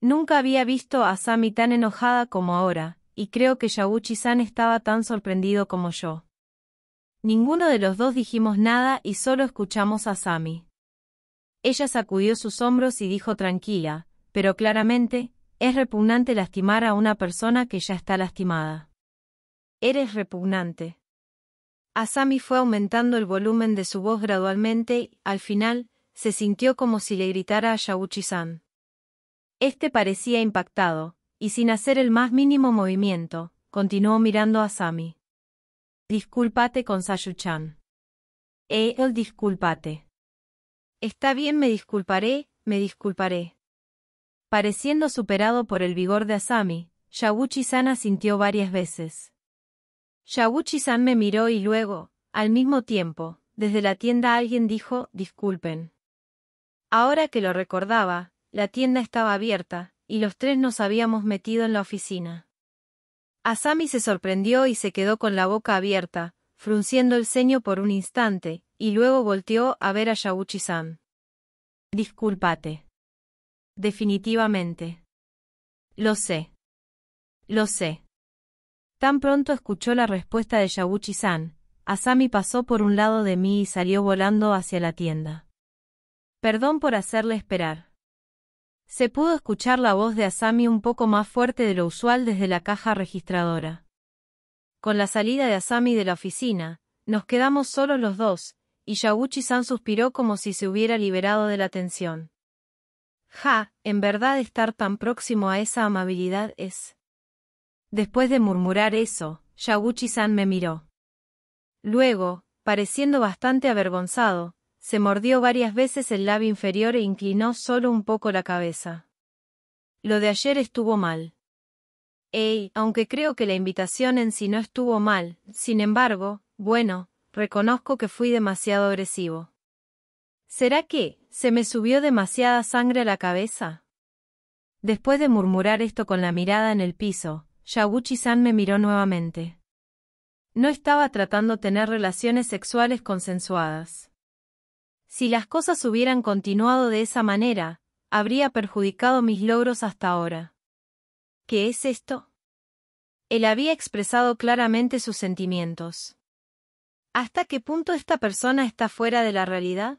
Nunca había visto a Asami tan enojada como ahora, y creo que Yaguchi-san estaba tan sorprendido como yo. Ninguno de los dos dijimos nada y solo escuchamos a Asami. Ella sacudió sus hombros y dijo tranquila, pero claramente, es repugnante lastimar a una persona que ya está lastimada. Eres repugnante. Asami fue aumentando el volumen de su voz gradualmente y, al final, se sintió como si le gritara a yaguchi san Este parecía impactado, y sin hacer el más mínimo movimiento, continuó mirando a Asami. Discúlpate con Sayu-chan. Eh, el discúlpate. Está bien, me disculparé, me disculparé. Pareciendo superado por el vigor de Asami, Yaguchi-san asintió varias veces. Yaguchi-san me miró y luego, al mismo tiempo, desde la tienda alguien dijo, disculpen. Ahora que lo recordaba, la tienda estaba abierta, y los tres nos habíamos metido en la oficina. Asami se sorprendió y se quedó con la boca abierta, frunciendo el ceño por un instante, y luego volteó a ver a yaguchi san Discúlpate. Definitivamente. Lo sé. Lo sé. Tan pronto escuchó la respuesta de Yaguchi-san, Asami pasó por un lado de mí y salió volando hacia la tienda. Perdón por hacerle esperar. Se pudo escuchar la voz de Asami un poco más fuerte de lo usual desde la caja registradora. Con la salida de Asami de la oficina, nos quedamos solos los dos, y Yaguchi-san suspiró como si se hubiera liberado de la tensión. Ja, en verdad estar tan próximo a esa amabilidad es. Después de murmurar eso, Yaguchi-san me miró. Luego, pareciendo bastante avergonzado, se mordió varias veces el labio inferior e inclinó solo un poco la cabeza. Lo de ayer estuvo mal. Ey, aunque creo que la invitación en sí no estuvo mal, sin embargo, bueno, reconozco que fui demasiado agresivo. ¿Será que, se me subió demasiada sangre a la cabeza? Después de murmurar esto con la mirada en el piso, Yaguchi-san me miró nuevamente. No estaba tratando tener relaciones sexuales consensuadas. Si las cosas hubieran continuado de esa manera, habría perjudicado mis logros hasta ahora. ¿Qué es esto? Él había expresado claramente sus sentimientos. ¿Hasta qué punto esta persona está fuera de la realidad?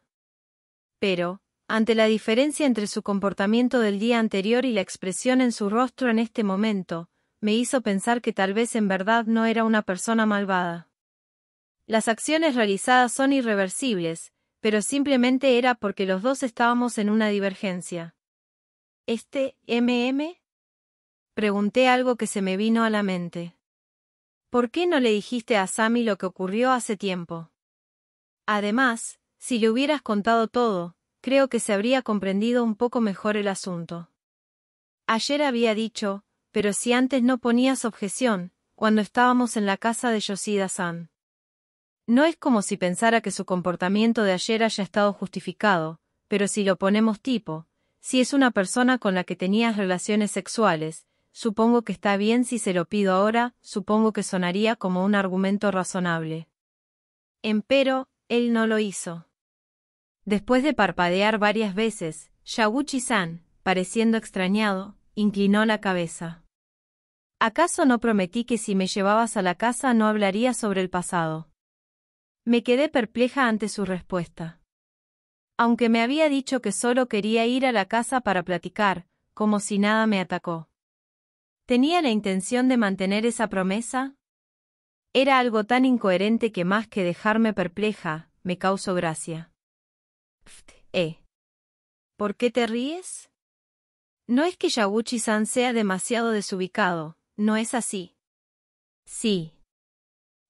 Pero, ante la diferencia entre su comportamiento del día anterior y la expresión en su rostro en este momento, me hizo pensar que tal vez en verdad no era una persona malvada. Las acciones realizadas son irreversibles, pero simplemente era porque los dos estábamos en una divergencia. ¿Este MM? Pregunté algo que se me vino a la mente. ¿Por qué no le dijiste a Sammy lo que ocurrió hace tiempo? Además, si le hubieras contado todo, creo que se habría comprendido un poco mejor el asunto. Ayer había dicho, pero si antes no ponías objeción, cuando estábamos en la casa de Yoshida-san. No es como si pensara que su comportamiento de ayer haya estado justificado, pero si lo ponemos tipo, si es una persona con la que tenías relaciones sexuales, Supongo que está bien si se lo pido ahora, supongo que sonaría como un argumento razonable. Empero, él no lo hizo. Después de parpadear varias veces, Yaguchi-san, pareciendo extrañado, inclinó la cabeza. ¿Acaso no prometí que si me llevabas a la casa no hablaría sobre el pasado? Me quedé perpleja ante su respuesta. Aunque me había dicho que solo quería ir a la casa para platicar, como si nada me atacó. ¿Tenía la intención de mantener esa promesa? Era algo tan incoherente que más que dejarme perpleja, me causó gracia. Pft, eh. ¿Por qué te ríes? No es que Yaguchi-san sea demasiado desubicado, no es así. Sí.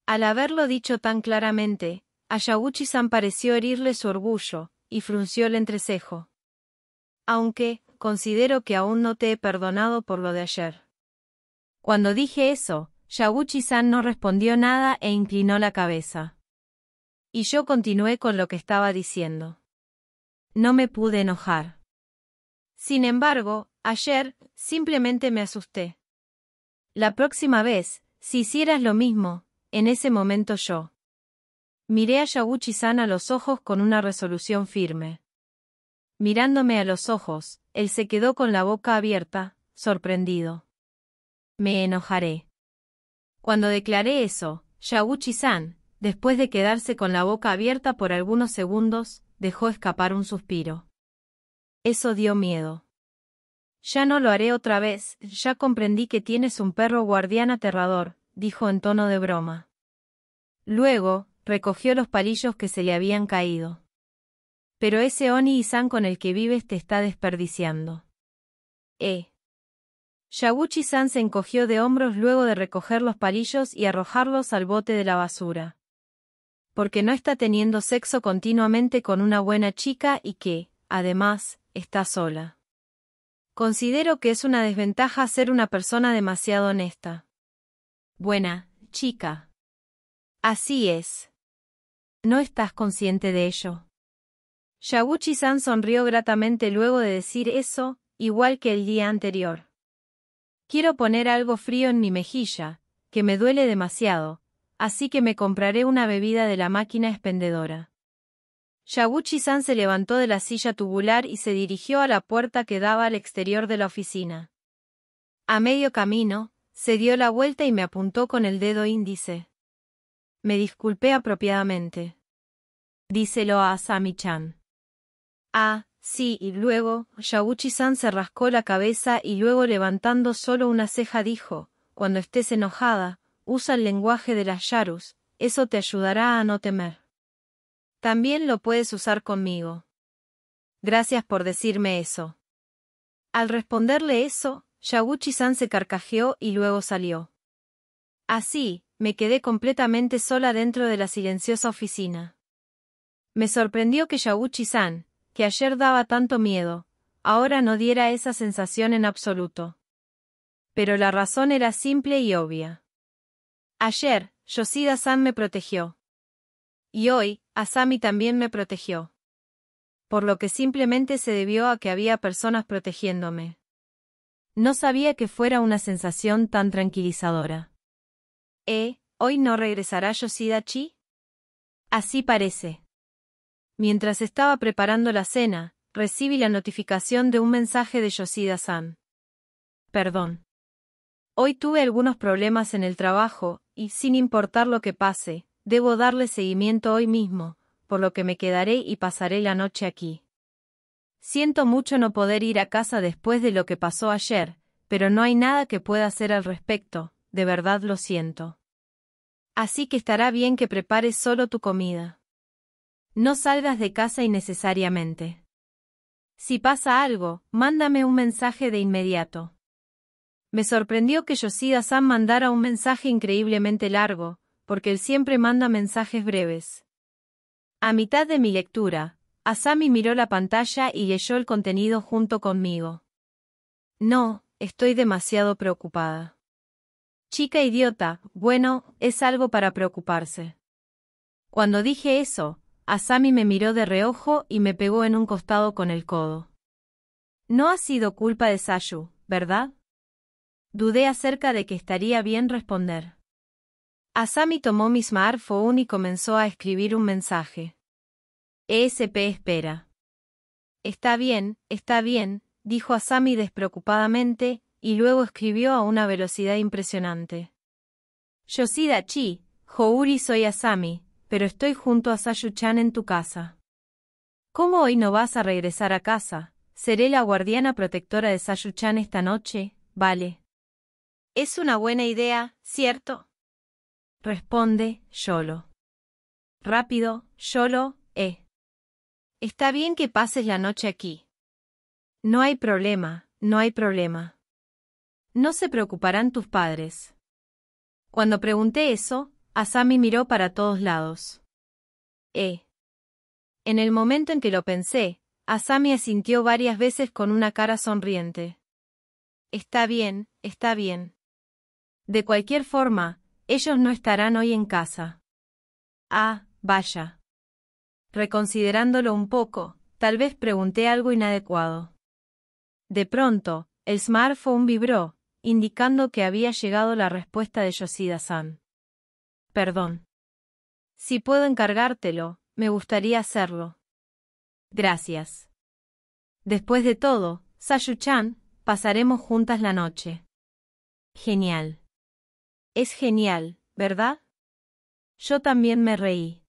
Al haberlo dicho tan claramente, a Yaguchi-san pareció herirle su orgullo, y frunció el entrecejo. Aunque, considero que aún no te he perdonado por lo de ayer. Cuando dije eso, Yaguchi-san no respondió nada e inclinó la cabeza. Y yo continué con lo que estaba diciendo. No me pude enojar. Sin embargo, ayer, simplemente me asusté. La próxima vez, si hicieras lo mismo, en ese momento yo. Miré a Yaguchi-san a los ojos con una resolución firme. Mirándome a los ojos, él se quedó con la boca abierta, sorprendido me enojaré. Cuando declaré eso, Yaguchi-san, después de quedarse con la boca abierta por algunos segundos, dejó escapar un suspiro. Eso dio miedo. Ya no lo haré otra vez, ya comprendí que tienes un perro guardián aterrador, dijo en tono de broma. Luego, recogió los palillos que se le habían caído. Pero ese Oni San con el que vives te está desperdiciando. Eh. Yaguchi-san se encogió de hombros luego de recoger los palillos y arrojarlos al bote de la basura. Porque no está teniendo sexo continuamente con una buena chica y que, además, está sola. Considero que es una desventaja ser una persona demasiado honesta. Buena, chica. Así es. No estás consciente de ello. Yaguchi-san sonrió gratamente luego de decir eso, igual que el día anterior. Quiero poner algo frío en mi mejilla, que me duele demasiado, así que me compraré una bebida de la máquina expendedora. Yaguchi-san se levantó de la silla tubular y se dirigió a la puerta que daba al exterior de la oficina. A medio camino, se dio la vuelta y me apuntó con el dedo índice. Me disculpé apropiadamente. Díselo a Asami-chan. Ah, Sí, y luego, Yaguchi-san se rascó la cabeza y luego levantando solo una ceja dijo, cuando estés enojada, usa el lenguaje de las Yarus, eso te ayudará a no temer. También lo puedes usar conmigo. Gracias por decirme eso. Al responderle eso, Yaguchi-san se carcajeó y luego salió. Así, me quedé completamente sola dentro de la silenciosa oficina. Me sorprendió que Yaguchi-san, que ayer daba tanto miedo, ahora no diera esa sensación en absoluto. Pero la razón era simple y obvia. Ayer, Yoshida-san me protegió. Y hoy, Asami también me protegió. Por lo que simplemente se debió a que había personas protegiéndome. No sabía que fuera una sensación tan tranquilizadora. ¿Eh? ¿Hoy no regresará Yoshida-chi? Así parece. Mientras estaba preparando la cena, recibí la notificación de un mensaje de Yoshida-san. Perdón. Hoy tuve algunos problemas en el trabajo, y sin importar lo que pase, debo darle seguimiento hoy mismo, por lo que me quedaré y pasaré la noche aquí. Siento mucho no poder ir a casa después de lo que pasó ayer, pero no hay nada que pueda hacer al respecto, de verdad lo siento. Así que estará bien que prepares solo tu comida. No salgas de casa innecesariamente. Si pasa algo, mándame un mensaje de inmediato. Me sorprendió que yoshida Sam mandara un mensaje increíblemente largo, porque él siempre manda mensajes breves. A mitad de mi lectura, Asami miró la pantalla y leyó el contenido junto conmigo. No, estoy demasiado preocupada. Chica idiota, bueno, es algo para preocuparse. Cuando dije eso, Asami me miró de reojo y me pegó en un costado con el codo. No ha sido culpa de Sayu, ¿verdad? Dudé acerca de que estaría bien responder. Asami tomó mi smartphone y comenzó a escribir un mensaje. ESP espera. Está bien, está bien, dijo Asami despreocupadamente, y luego escribió a una velocidad impresionante. Yoshida Chi, Jouri soy Asami, pero estoy junto a Sayu-chan en tu casa. ¿Cómo hoy no vas a regresar a casa? Seré la guardiana protectora de Sayu-chan esta noche, vale. Es una buena idea, ¿cierto? Responde, Yolo. Rápido, Yolo, eh. Está bien que pases la noche aquí. No hay problema, no hay problema. No se preocuparán tus padres. Cuando pregunté eso, Asami miró para todos lados. Eh. En el momento en que lo pensé, Asami asintió varias veces con una cara sonriente. Está bien, está bien. De cualquier forma, ellos no estarán hoy en casa. Ah, vaya. Reconsiderándolo un poco, tal vez pregunté algo inadecuado. De pronto, el smartphone vibró, indicando que había llegado la respuesta de Yoshida-san. Perdón. Si puedo encargártelo, me gustaría hacerlo. Gracias. Después de todo, Sayu-chan, pasaremos juntas la noche. Genial. Es genial, ¿verdad? Yo también me reí.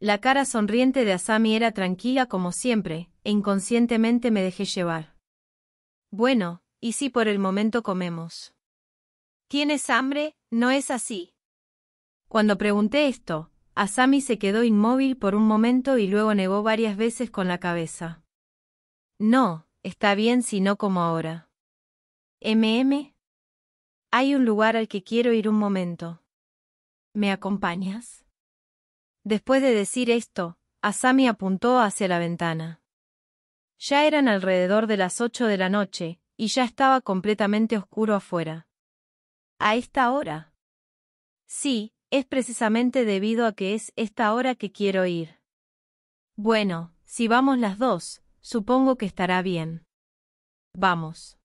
La cara sonriente de Asami era tranquila como siempre, e inconscientemente me dejé llevar. Bueno, y si por el momento comemos. ¿Tienes hambre? No es así. Cuando pregunté esto, Asami se quedó inmóvil por un momento y luego negó varias veces con la cabeza. No, está bien si no como ahora. MM. Hay un lugar al que quiero ir un momento. ¿Me acompañas? Después de decir esto, Asami apuntó hacia la ventana. Ya eran alrededor de las ocho de la noche, y ya estaba completamente oscuro afuera. ¿A esta hora? Sí, es precisamente debido a que es esta hora que quiero ir. Bueno, si vamos las dos, supongo que estará bien. Vamos.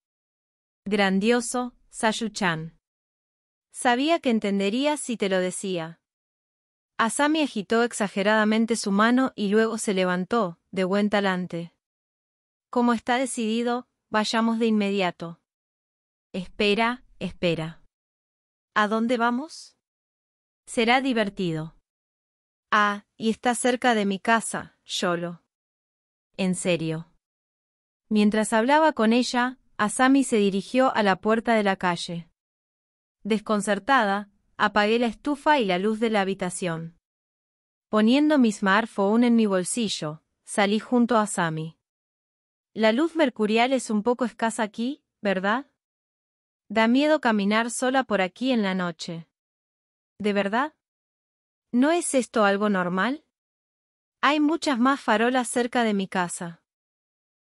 Grandioso, Sayu-chan. Sabía que entenderías si te lo decía. Asami agitó exageradamente su mano y luego se levantó, de buen talante. Como está decidido, vayamos de inmediato. Espera, espera. ¿A dónde vamos? Será divertido. Ah, y está cerca de mi casa, Yolo. En serio. Mientras hablaba con ella, Asami se dirigió a la puerta de la calle. Desconcertada, apagué la estufa y la luz de la habitación. Poniendo mi smartphone en mi bolsillo, salí junto a Asami. La luz mercurial es un poco escasa aquí, ¿verdad? Da miedo caminar sola por aquí en la noche. ¿De verdad? ¿No es esto algo normal? Hay muchas más farolas cerca de mi casa.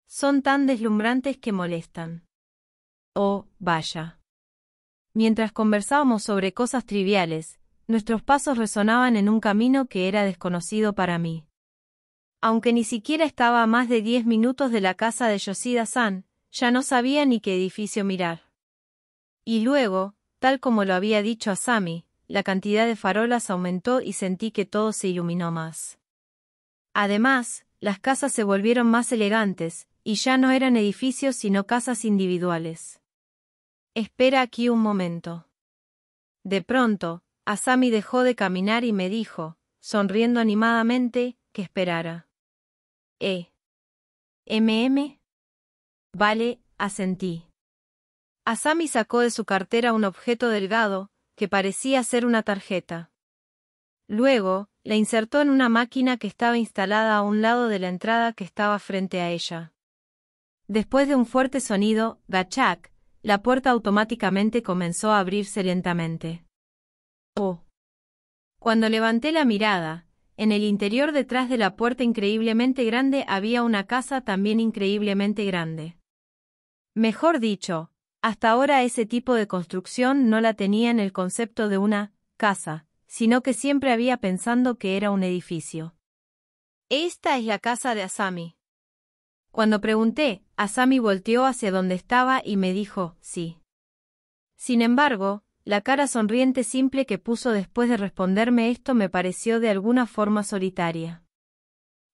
Son tan deslumbrantes que molestan. Oh, vaya. Mientras conversábamos sobre cosas triviales, nuestros pasos resonaban en un camino que era desconocido para mí. Aunque ni siquiera estaba a más de diez minutos de la casa de Yoshida-san, ya no sabía ni qué edificio mirar. Y luego, tal como lo había dicho Asami, la cantidad de farolas aumentó y sentí que todo se iluminó más. Además, las casas se volvieron más elegantes, y ya no eran edificios sino casas individuales. Espera aquí un momento. De pronto, Asami dejó de caminar y me dijo, sonriendo animadamente, que esperara. ¿Eh? ¿MM? Vale, asentí. Asami sacó de su cartera un objeto delgado, que parecía ser una tarjeta. Luego, la insertó en una máquina que estaba instalada a un lado de la entrada que estaba frente a ella. Después de un fuerte sonido, gachak, la puerta automáticamente comenzó a abrirse lentamente. Oh. Cuando levanté la mirada, en el interior detrás de la puerta increíblemente grande había una casa también increíblemente grande. Mejor dicho, hasta ahora ese tipo de construcción no la tenía en el concepto de una casa, sino que siempre había pensando que era un edificio. Esta es la casa de Asami. Cuando pregunté, Asami volteó hacia donde estaba y me dijo, sí. Sin embargo, la cara sonriente simple que puso después de responderme esto me pareció de alguna forma solitaria.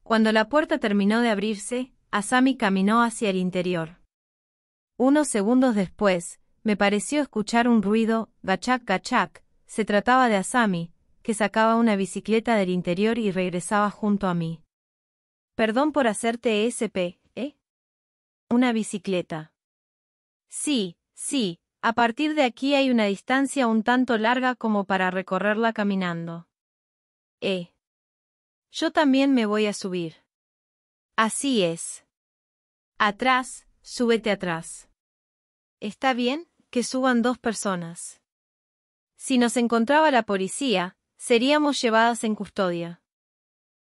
Cuando la puerta terminó de abrirse, Asami caminó hacia el interior. Unos segundos después, me pareció escuchar un ruido, gachac gachac, se trataba de Asami, que sacaba una bicicleta del interior y regresaba junto a mí. Perdón por hacerte ESP, ¿eh? Una bicicleta. Sí, sí, a partir de aquí hay una distancia un tanto larga como para recorrerla caminando. Eh. Yo también me voy a subir. Así es. Atrás, súbete atrás. Está bien, que suban dos personas. Si nos encontraba la policía, seríamos llevadas en custodia.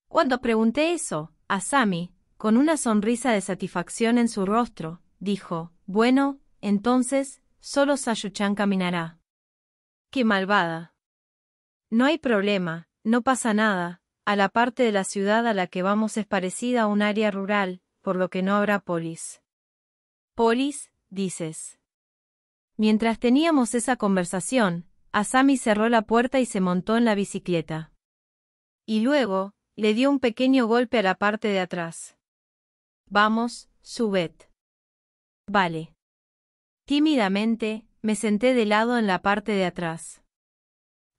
Cuando pregunté eso, a Sami, con una sonrisa de satisfacción en su rostro, dijo, bueno, entonces, solo Sayuchan caminará. ¡Qué malvada! No hay problema, no pasa nada, a la parte de la ciudad a la que vamos es parecida a un área rural, por lo que no habrá polis. Polis, dices. Mientras teníamos esa conversación, Asami cerró la puerta y se montó en la bicicleta. Y luego, le dio un pequeño golpe a la parte de atrás. Vamos, subet. Vale. Tímidamente, me senté de lado en la parte de atrás.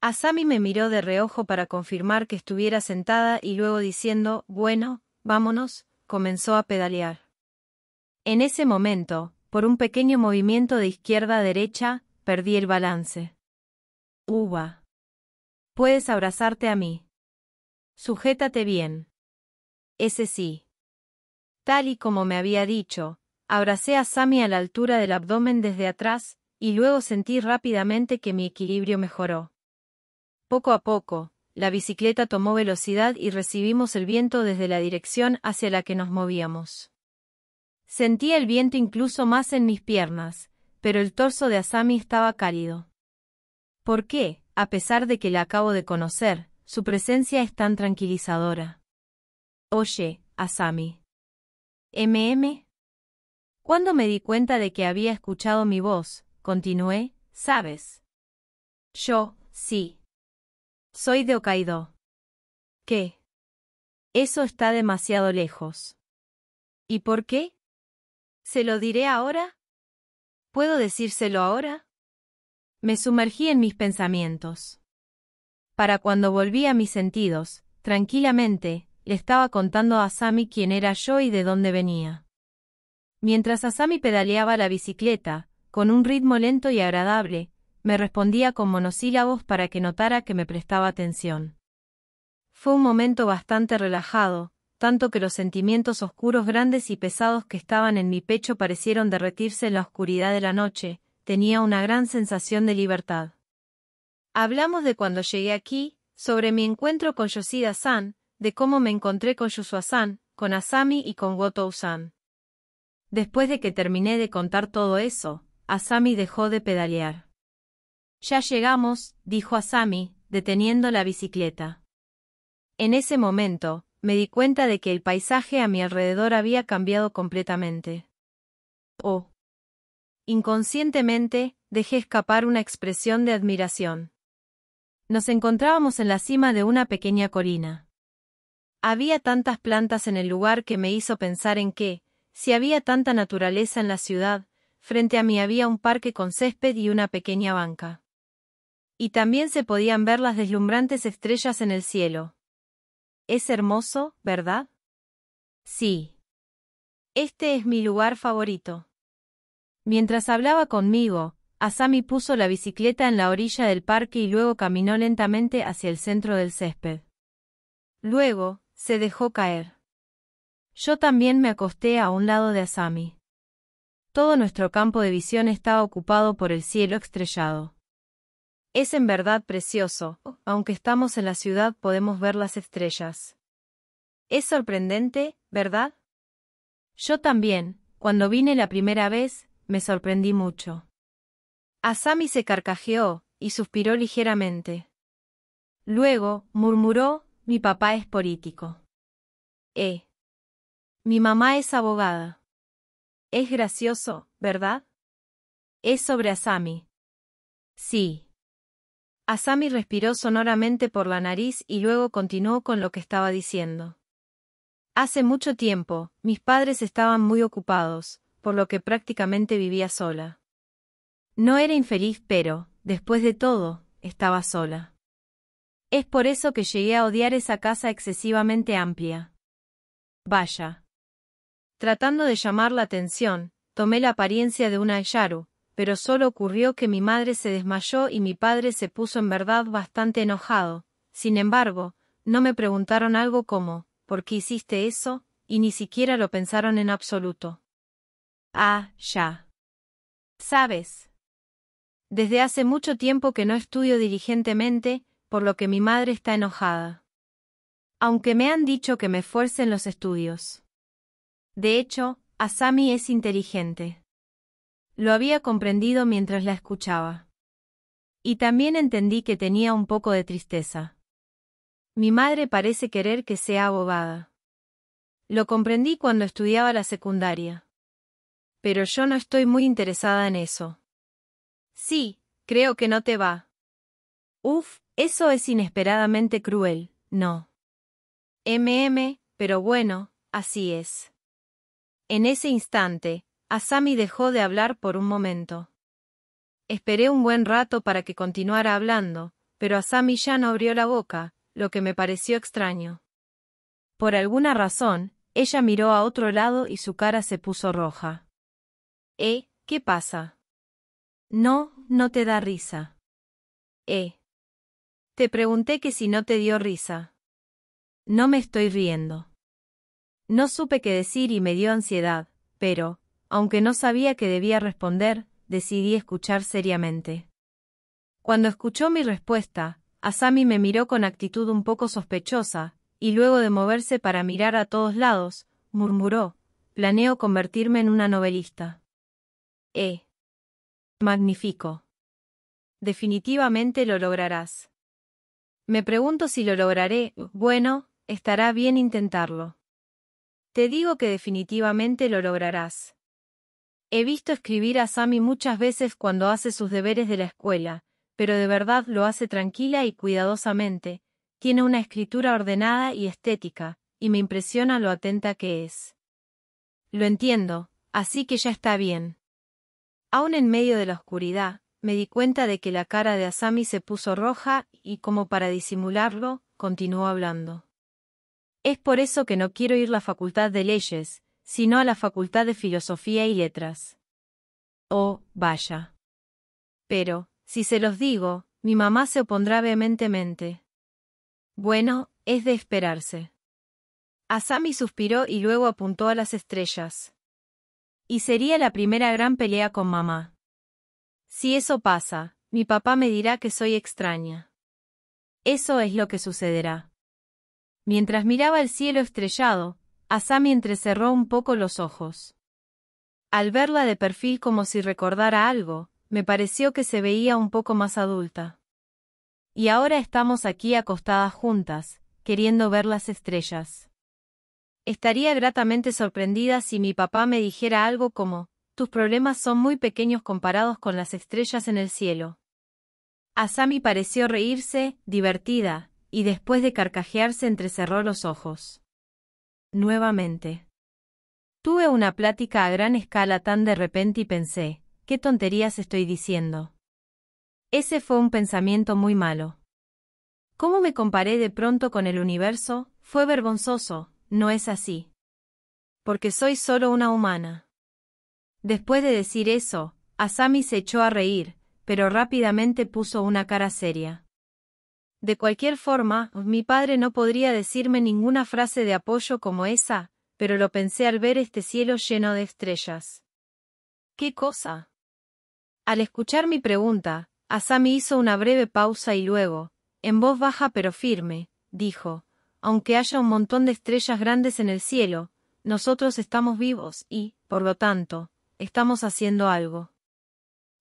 Asami me miró de reojo para confirmar que estuviera sentada y luego diciendo, bueno, vámonos, comenzó a pedalear. En ese momento, por un pequeño movimiento de izquierda a derecha, perdí el balance. Uva. Puedes abrazarte a mí. Sujétate bien. Ese sí. Tal y como me había dicho, abracé a Sammy a la altura del abdomen desde atrás, y luego sentí rápidamente que mi equilibrio mejoró. Poco a poco, la bicicleta tomó velocidad y recibimos el viento desde la dirección hacia la que nos movíamos. Sentí el viento incluso más en mis piernas, pero el torso de Asami estaba cálido. ¿Por qué, a pesar de que la acabo de conocer, su presencia es tan tranquilizadora? Oye, Asami. MM. Cuando me di cuenta de que había escuchado mi voz, continué, ¿sabes? Yo, sí. Soy de Hokkaido. ¿Qué? Eso está demasiado lejos. ¿Y por qué? ¿Se lo diré ahora? ¿Puedo decírselo ahora? Me sumergí en mis pensamientos. Para cuando volví a mis sentidos, tranquilamente, le estaba contando a Sami quién era yo y de dónde venía. Mientras Asami pedaleaba la bicicleta, con un ritmo lento y agradable, me respondía con monosílabos para que notara que me prestaba atención. Fue un momento bastante relajado, tanto que los sentimientos oscuros grandes y pesados que estaban en mi pecho parecieron derretirse en la oscuridad de la noche, tenía una gran sensación de libertad. Hablamos de cuando llegué aquí, sobre mi encuentro con Yoshida-san, de cómo me encontré con Yusua-san, con Asami y con Gotou-san. Después de que terminé de contar todo eso, Asami dejó de pedalear. Ya llegamos, dijo Asami, deteniendo la bicicleta. En ese momento, me di cuenta de que el paisaje a mi alrededor había cambiado completamente. Oh. Inconscientemente, dejé escapar una expresión de admiración. Nos encontrábamos en la cima de una pequeña colina. Había tantas plantas en el lugar que me hizo pensar en que, si había tanta naturaleza en la ciudad, frente a mí había un parque con césped y una pequeña banca. Y también se podían ver las deslumbrantes estrellas en el cielo. Es hermoso, ¿verdad? Sí. Este es mi lugar favorito. Mientras hablaba conmigo, Asami puso la bicicleta en la orilla del parque y luego caminó lentamente hacia el centro del césped. Luego, se dejó caer. Yo también me acosté a un lado de Asami. Todo nuestro campo de visión estaba ocupado por el cielo estrellado. Es en verdad precioso, aunque estamos en la ciudad podemos ver las estrellas. Es sorprendente, ¿verdad? Yo también, cuando vine la primera vez, me sorprendí mucho. Asami se carcajeó, y suspiró ligeramente. Luego, murmuró, mi papá es político. Eh. Mi mamá es abogada. Es gracioso, ¿verdad? Es sobre Asami. Sí. Asami respiró sonoramente por la nariz y luego continuó con lo que estaba diciendo. Hace mucho tiempo, mis padres estaban muy ocupados, por lo que prácticamente vivía sola. No era infeliz, pero, después de todo, estaba sola. Es por eso que llegué a odiar esa casa excesivamente amplia. Vaya. Tratando de llamar la atención, tomé la apariencia de una yaru pero solo ocurrió que mi madre se desmayó y mi padre se puso en verdad bastante enojado. Sin embargo, no me preguntaron algo como, ¿por qué hiciste eso? y ni siquiera lo pensaron en absoluto. Ah, ya. Sabes. Desde hace mucho tiempo que no estudio diligentemente, por lo que mi madre está enojada. Aunque me han dicho que me esfuerce los estudios. De hecho, Asami es inteligente. Lo había comprendido mientras la escuchaba. Y también entendí que tenía un poco de tristeza. Mi madre parece querer que sea abogada. Lo comprendí cuando estudiaba la secundaria. Pero yo no estoy muy interesada en eso. Sí, creo que no te va. Uf, eso es inesperadamente cruel, no. MM, pero bueno, así es. En ese instante, Asami dejó de hablar por un momento. Esperé un buen rato para que continuara hablando, pero Asami ya no abrió la boca, lo que me pareció extraño. Por alguna razón, ella miró a otro lado y su cara se puso roja. ¿Eh? ¿Qué pasa? No, no te da risa. ¿Eh? Te pregunté que si no te dio risa. No me estoy riendo. No supe qué decir y me dio ansiedad, pero, aunque no sabía que debía responder, decidí escuchar seriamente. Cuando escuchó mi respuesta, Asami me miró con actitud un poco sospechosa, y luego de moverse para mirar a todos lados, murmuró, planeo convertirme en una novelista. Eh. Magnífico. Definitivamente lo lograrás. Me pregunto si lo lograré, bueno, estará bien intentarlo. Te digo que definitivamente lo lograrás. He visto escribir a Sammy muchas veces cuando hace sus deberes de la escuela, pero de verdad lo hace tranquila y cuidadosamente, tiene una escritura ordenada y estética, y me impresiona lo atenta que es. Lo entiendo, así que ya está bien. Aún en medio de la oscuridad, me di cuenta de que la cara de Asami se puso roja y, como para disimularlo, continuó hablando. Es por eso que no quiero ir a la facultad de leyes, sino a la Facultad de Filosofía y Letras. Oh, vaya. Pero, si se los digo, mi mamá se opondrá vehementemente. Bueno, es de esperarse. Asami suspiró y luego apuntó a las estrellas. Y sería la primera gran pelea con mamá. Si eso pasa, mi papá me dirá que soy extraña. Eso es lo que sucederá. Mientras miraba el cielo estrellado, Asami entrecerró un poco los ojos. Al verla de perfil como si recordara algo, me pareció que se veía un poco más adulta. Y ahora estamos aquí acostadas juntas, queriendo ver las estrellas. Estaría gratamente sorprendida si mi papá me dijera algo como, tus problemas son muy pequeños comparados con las estrellas en el cielo. Asami pareció reírse, divertida, y después de carcajearse entrecerró los ojos nuevamente. Tuve una plática a gran escala tan de repente y pensé, ¿qué tonterías estoy diciendo? Ese fue un pensamiento muy malo. ¿Cómo me comparé de pronto con el universo? Fue vergonzoso, no es así. Porque soy solo una humana. Después de decir eso, Asami se echó a reír, pero rápidamente puso una cara seria. De cualquier forma, mi padre no podría decirme ninguna frase de apoyo como esa, pero lo pensé al ver este cielo lleno de estrellas. ¿Qué cosa? Al escuchar mi pregunta, Asami hizo una breve pausa y luego, en voz baja pero firme, dijo, aunque haya un montón de estrellas grandes en el cielo, nosotros estamos vivos y, por lo tanto, estamos haciendo algo.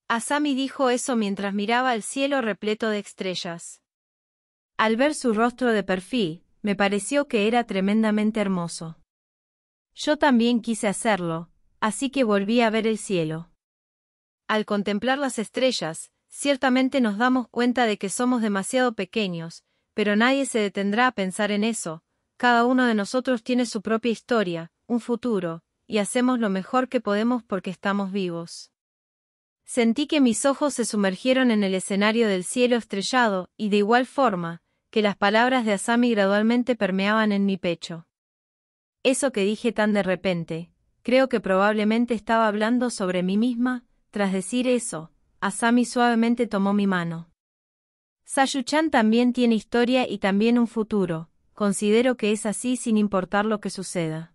Asami dijo eso mientras miraba el cielo repleto de estrellas. Al ver su rostro de perfil, me pareció que era tremendamente hermoso. Yo también quise hacerlo, así que volví a ver el cielo. Al contemplar las estrellas, ciertamente nos damos cuenta de que somos demasiado pequeños, pero nadie se detendrá a pensar en eso, cada uno de nosotros tiene su propia historia, un futuro, y hacemos lo mejor que podemos porque estamos vivos. Sentí que mis ojos se sumergieron en el escenario del cielo estrellado, y de igual forma, que las palabras de Asami gradualmente permeaban en mi pecho. Eso que dije tan de repente, creo que probablemente estaba hablando sobre mí misma, tras decir eso, Asami suavemente tomó mi mano. Sayuchan también tiene historia y también un futuro, considero que es así sin importar lo que suceda.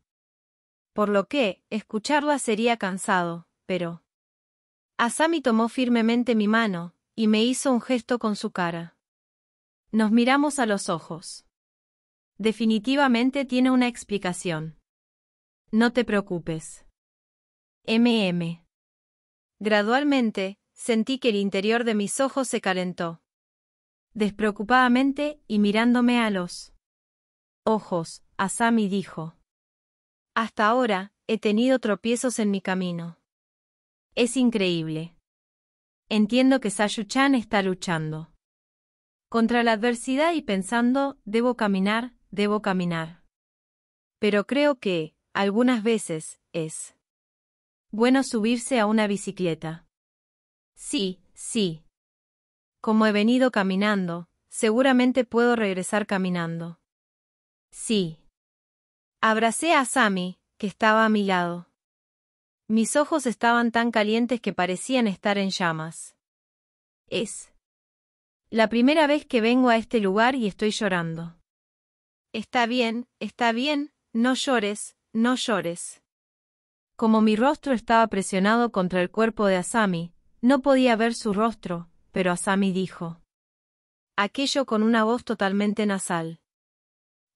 Por lo que, escucharla sería cansado, pero... Asami tomó firmemente mi mano, y me hizo un gesto con su cara. Nos miramos a los ojos. Definitivamente tiene una explicación. No te preocupes. MM. Gradualmente, sentí que el interior de mis ojos se calentó. Despreocupadamente y mirándome a los ojos, Asami dijo. Hasta ahora, he tenido tropiezos en mi camino. Es increíble. Entiendo que Sayu-chan está luchando contra la adversidad y pensando, debo caminar, debo caminar. Pero creo que, algunas veces, es bueno subirse a una bicicleta. Sí, sí. Como he venido caminando, seguramente puedo regresar caminando. Sí. Abracé a Sammy, que estaba a mi lado. Mis ojos estaban tan calientes que parecían estar en llamas. Es la primera vez que vengo a este lugar y estoy llorando. Está bien, está bien, no llores, no llores. Como mi rostro estaba presionado contra el cuerpo de Asami, no podía ver su rostro, pero Asami dijo. Aquello con una voz totalmente nasal.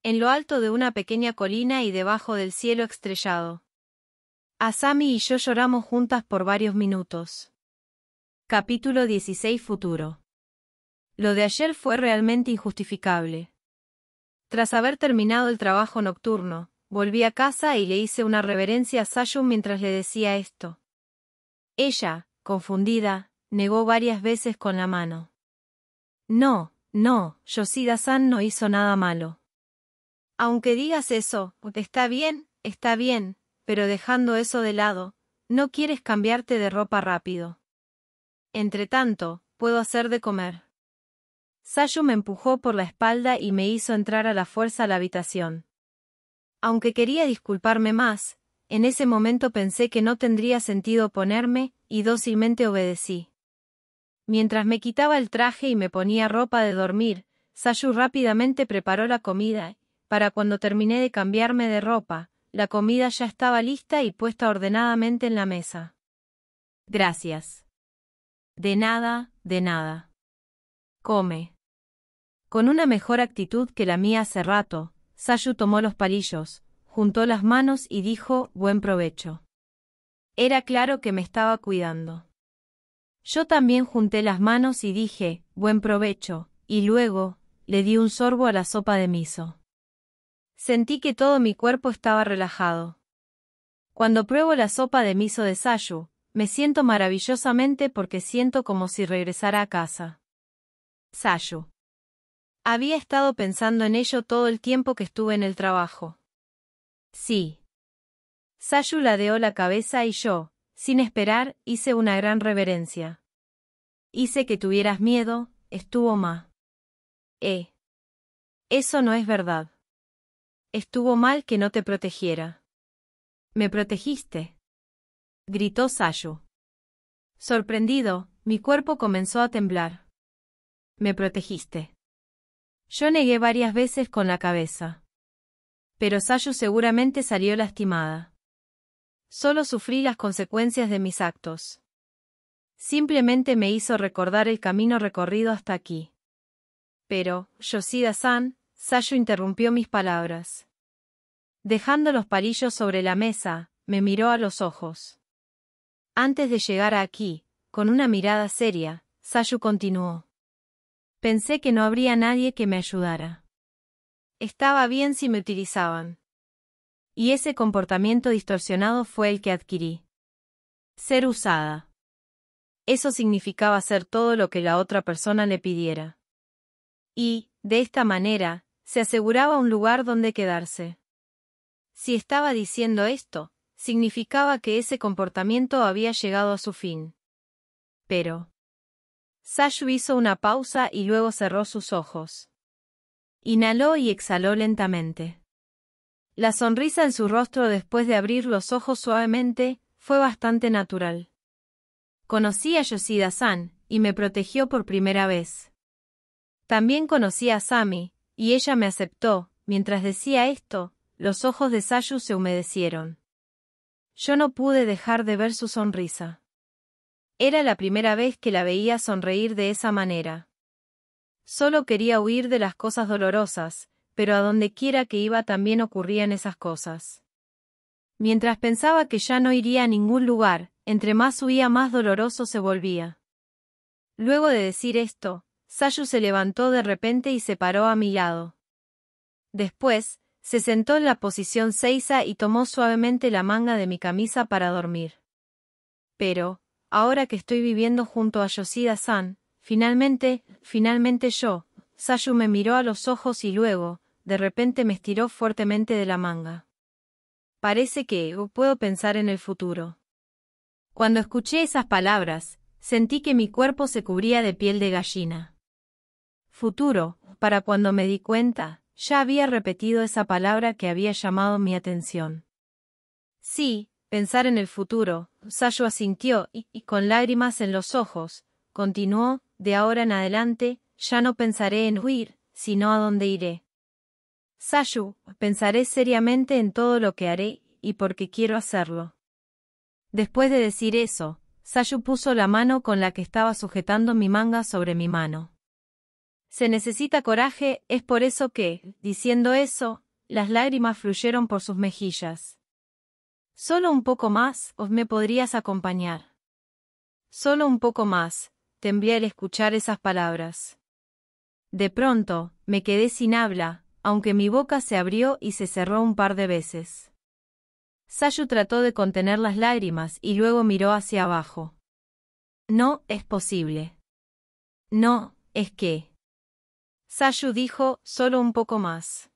En lo alto de una pequeña colina y debajo del cielo estrellado. Asami y yo lloramos juntas por varios minutos. Capítulo 16 Futuro lo de ayer fue realmente injustificable. Tras haber terminado el trabajo nocturno, volví a casa y le hice una reverencia a Sayun mientras le decía esto. Ella, confundida, negó varias veces con la mano. No, no, Yoshida-san no hizo nada malo. Aunque digas eso, está bien, está bien, pero dejando eso de lado, no quieres cambiarte de ropa rápido. Entretanto, puedo hacer de comer. Sayu me empujó por la espalda y me hizo entrar a la fuerza a la habitación. Aunque quería disculparme más, en ese momento pensé que no tendría sentido ponerme, y dócilmente obedecí. Mientras me quitaba el traje y me ponía ropa de dormir, Sayu rápidamente preparó la comida, para cuando terminé de cambiarme de ropa, la comida ya estaba lista y puesta ordenadamente en la mesa. Gracias. De nada, de nada. Come. Con una mejor actitud que la mía hace rato, Sayu tomó los palillos, juntó las manos y dijo, buen provecho. Era claro que me estaba cuidando. Yo también junté las manos y dije, buen provecho, y luego, le di un sorbo a la sopa de miso. Sentí que todo mi cuerpo estaba relajado. Cuando pruebo la sopa de miso de Sayu, me siento maravillosamente porque siento como si regresara a casa. Sayu. Había estado pensando en ello todo el tiempo que estuve en el trabajo. Sí. Sayu ladeó la cabeza y yo, sin esperar, hice una gran reverencia. Hice que tuvieras miedo, estuvo ma. Eh. Eso no es verdad. Estuvo mal que no te protegiera. Me protegiste. Gritó Sayu. Sorprendido, mi cuerpo comenzó a temblar. Me protegiste. Yo negué varias veces con la cabeza. Pero Sayu seguramente salió lastimada. Solo sufrí las consecuencias de mis actos. Simplemente me hizo recordar el camino recorrido hasta aquí. Pero, Yoshida-san, Sayu interrumpió mis palabras. Dejando los palillos sobre la mesa, me miró a los ojos. Antes de llegar aquí, con una mirada seria, Sayu continuó. Pensé que no habría nadie que me ayudara. Estaba bien si me utilizaban. Y ese comportamiento distorsionado fue el que adquirí. Ser usada. Eso significaba hacer todo lo que la otra persona le pidiera. Y, de esta manera, se aseguraba un lugar donde quedarse. Si estaba diciendo esto, significaba que ese comportamiento había llegado a su fin. Pero, Sashu hizo una pausa y luego cerró sus ojos. Inhaló y exhaló lentamente. La sonrisa en su rostro después de abrir los ojos suavemente fue bastante natural. Conocí a Yoshida-san, y me protegió por primera vez. También conocí a Sami, y ella me aceptó. Mientras decía esto, los ojos de Sayu se humedecieron. Yo no pude dejar de ver su sonrisa. Era la primera vez que la veía sonreír de esa manera. Solo quería huir de las cosas dolorosas, pero a donde quiera que iba también ocurrían esas cosas. Mientras pensaba que ya no iría a ningún lugar, entre más huía más doloroso se volvía. Luego de decir esto, Sayu se levantó de repente y se paró a mi lado. Después, se sentó en la posición seiza y tomó suavemente la manga de mi camisa para dormir. Pero, ahora que estoy viviendo junto a Yoshida-san, finalmente, finalmente yo, Sayu me miró a los ojos y luego, de repente me estiró fuertemente de la manga. Parece que puedo pensar en el futuro. Cuando escuché esas palabras, sentí que mi cuerpo se cubría de piel de gallina. Futuro, para cuando me di cuenta, ya había repetido esa palabra que había llamado mi atención. Sí, Pensar en el futuro, Sayu asintió y, y, con lágrimas en los ojos, continuó, de ahora en adelante, ya no pensaré en huir, sino a dónde iré. Sayu, pensaré seriamente en todo lo que haré, y porque quiero hacerlo. Después de decir eso, Sayu puso la mano con la que estaba sujetando mi manga sobre mi mano. Se necesita coraje, es por eso que, diciendo eso, las lágrimas fluyeron por sus mejillas. Solo un poco más, os me podrías acompañar. Solo un poco más, temblé al escuchar esas palabras. De pronto, me quedé sin habla, aunque mi boca se abrió y se cerró un par de veces. Sayu trató de contener las lágrimas y luego miró hacia abajo. No, es posible. No, es que. Sayu dijo, solo un poco más.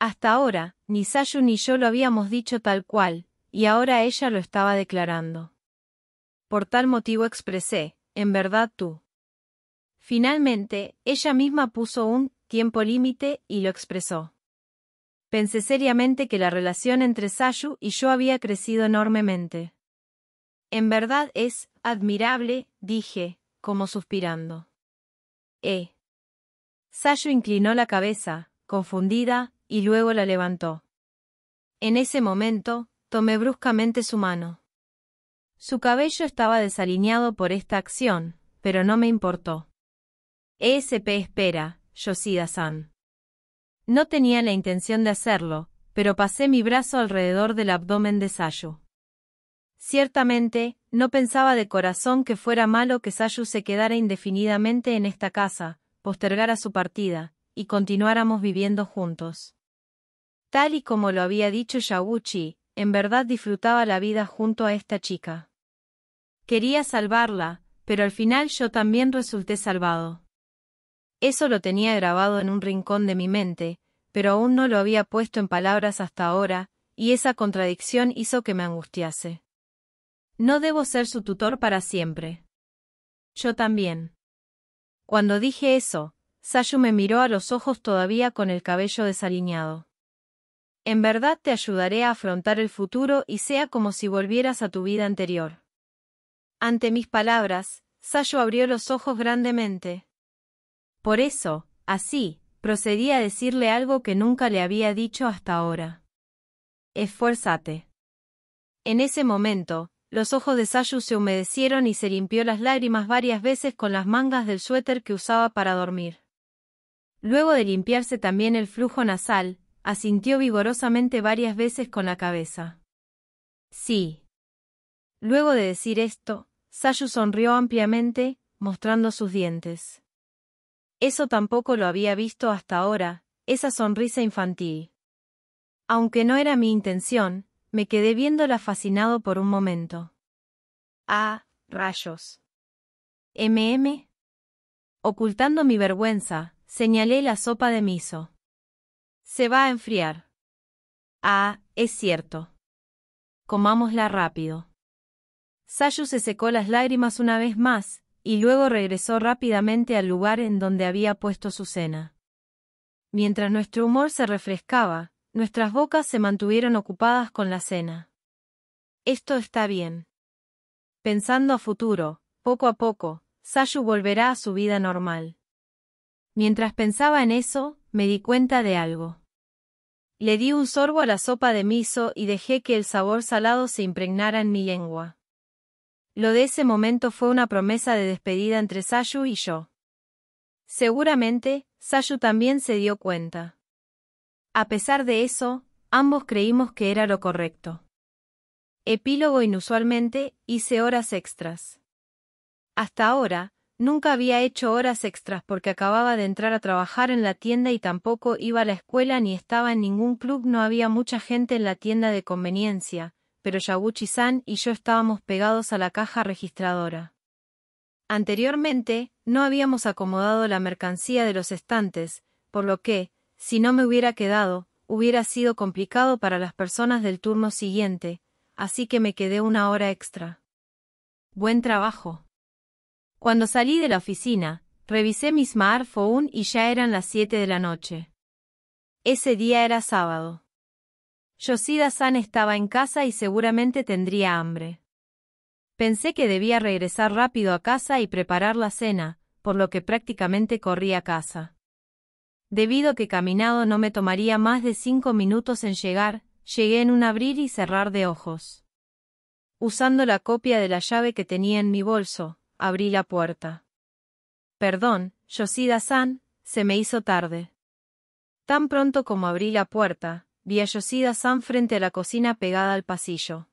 Hasta ahora, ni Sayu ni yo lo habíamos dicho tal cual, y ahora ella lo estaba declarando. Por tal motivo expresé, en verdad tú. Finalmente, ella misma puso un tiempo límite y lo expresó. Pensé seriamente que la relación entre Sayu y yo había crecido enormemente. En verdad es admirable, dije, como suspirando. Eh. Sayu inclinó la cabeza, confundida, y luego la levantó. En ese momento, tomé bruscamente su mano. Su cabello estaba desalineado por esta acción, pero no me importó. ESP espera, Yoshida-san. No tenía la intención de hacerlo, pero pasé mi brazo alrededor del abdomen de Sayu. Ciertamente, no pensaba de corazón que fuera malo que Sayu se quedara indefinidamente en esta casa, postergara su partida, y continuáramos viviendo juntos. Tal y como lo había dicho Yaguchi, en verdad disfrutaba la vida junto a esta chica. Quería salvarla, pero al final yo también resulté salvado. Eso lo tenía grabado en un rincón de mi mente, pero aún no lo había puesto en palabras hasta ahora, y esa contradicción hizo que me angustiase. No debo ser su tutor para siempre. Yo también. Cuando dije eso, Sayu me miró a los ojos todavía con el cabello desaliñado. En verdad te ayudaré a afrontar el futuro y sea como si volvieras a tu vida anterior. Ante mis palabras, Sayu abrió los ojos grandemente. Por eso, así, procedí a decirle algo que nunca le había dicho hasta ahora. Esfuérzate. En ese momento, los ojos de Sayu se humedecieron y se limpió las lágrimas varias veces con las mangas del suéter que usaba para dormir. Luego de limpiarse también el flujo nasal, Asintió vigorosamente varias veces con la cabeza. Sí. Luego de decir esto, Sayu sonrió ampliamente, mostrando sus dientes. Eso tampoco lo había visto hasta ahora, esa sonrisa infantil. Aunque no era mi intención, me quedé viéndola fascinado por un momento. Ah, rayos. MM. Ocultando mi vergüenza, señalé la sopa de miso. Se va a enfriar. Ah, es cierto. Comámosla rápido. Sayu se secó las lágrimas una vez más, y luego regresó rápidamente al lugar en donde había puesto su cena. Mientras nuestro humor se refrescaba, nuestras bocas se mantuvieron ocupadas con la cena. Esto está bien. Pensando a futuro, poco a poco, Sayu volverá a su vida normal. Mientras pensaba en eso, me di cuenta de algo. Le di un sorbo a la sopa de miso y dejé que el sabor salado se impregnara en mi lengua. Lo de ese momento fue una promesa de despedida entre Sayu y yo. Seguramente, Sayu también se dio cuenta. A pesar de eso, ambos creímos que era lo correcto. Epílogo Inusualmente, hice horas extras. Hasta ahora, Nunca había hecho horas extras porque acababa de entrar a trabajar en la tienda y tampoco iba a la escuela ni estaba en ningún club, no había mucha gente en la tienda de conveniencia, pero Yaguchi-san y yo estábamos pegados a la caja registradora. Anteriormente, no habíamos acomodado la mercancía de los estantes, por lo que, si no me hubiera quedado, hubiera sido complicado para las personas del turno siguiente, así que me quedé una hora extra. Buen trabajo. Cuando salí de la oficina, revisé mi smartphone y ya eran las 7 de la noche. Ese día era sábado. yosida san estaba en casa y seguramente tendría hambre. Pensé que debía regresar rápido a casa y preparar la cena, por lo que prácticamente corrí a casa. Debido a que caminado no me tomaría más de cinco minutos en llegar, llegué en un abrir y cerrar de ojos. Usando la copia de la llave que tenía en mi bolso, abrí la puerta. Perdón, Yoshida-san, se me hizo tarde. Tan pronto como abrí la puerta, vi a Yoshida-san frente a la cocina pegada al pasillo.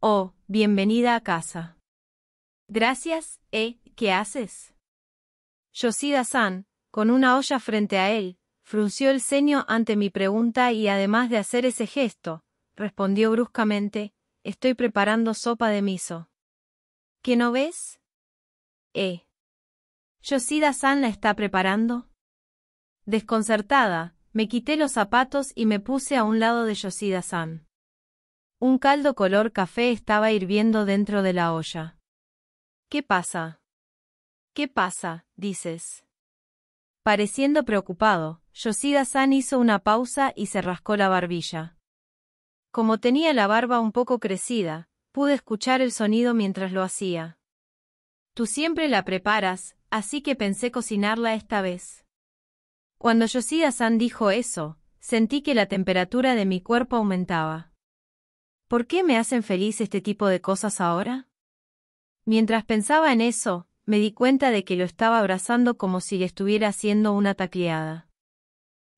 Oh, bienvenida a casa. Gracias, eh, ¿qué haces? Yoshida-san, con una olla frente a él, frunció el ceño ante mi pregunta y además de hacer ese gesto, respondió bruscamente, estoy preparando sopa de miso. ¿Qué no ves? ¿Eh? ¿Yoshida-san la está preparando? Desconcertada, me quité los zapatos y me puse a un lado de Yoshida-san. Un caldo color café estaba hirviendo dentro de la olla. ¿Qué pasa? ¿Qué pasa? dices. Pareciendo preocupado, Yoshida-san hizo una pausa y se rascó la barbilla. Como tenía la barba un poco crecida, pude escuchar el sonido mientras lo hacía. Tú siempre la preparas, así que pensé cocinarla esta vez. Cuando Yoshida-san dijo eso, sentí que la temperatura de mi cuerpo aumentaba. ¿Por qué me hacen feliz este tipo de cosas ahora? Mientras pensaba en eso, me di cuenta de que lo estaba abrazando como si le estuviera haciendo una tacleada.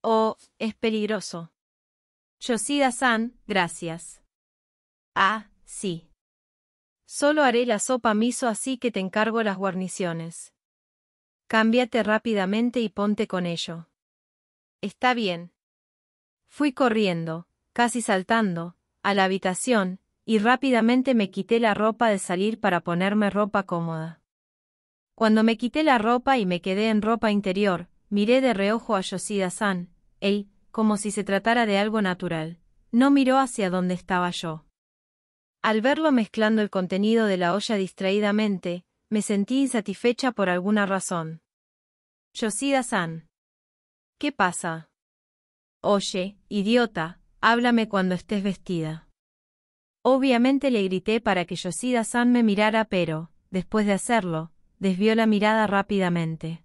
Oh, es peligroso. Yoshida-san, gracias. Ah, sí. Solo haré la sopa miso así que te encargo las guarniciones. Cámbiate rápidamente y ponte con ello. Está bien. Fui corriendo, casi saltando, a la habitación, y rápidamente me quité la ropa de salir para ponerme ropa cómoda. Cuando me quité la ropa y me quedé en ropa interior, miré de reojo a Yoshida-san, él, como si se tratara de algo natural, no miró hacia donde estaba yo. Al verlo mezclando el contenido de la olla distraídamente, me sentí insatisfecha por alguna razón. Yoshida-san. ¿Qué pasa? Oye, idiota, háblame cuando estés vestida. Obviamente le grité para que Yoshida-san me mirara, pero, después de hacerlo, desvió la mirada rápidamente.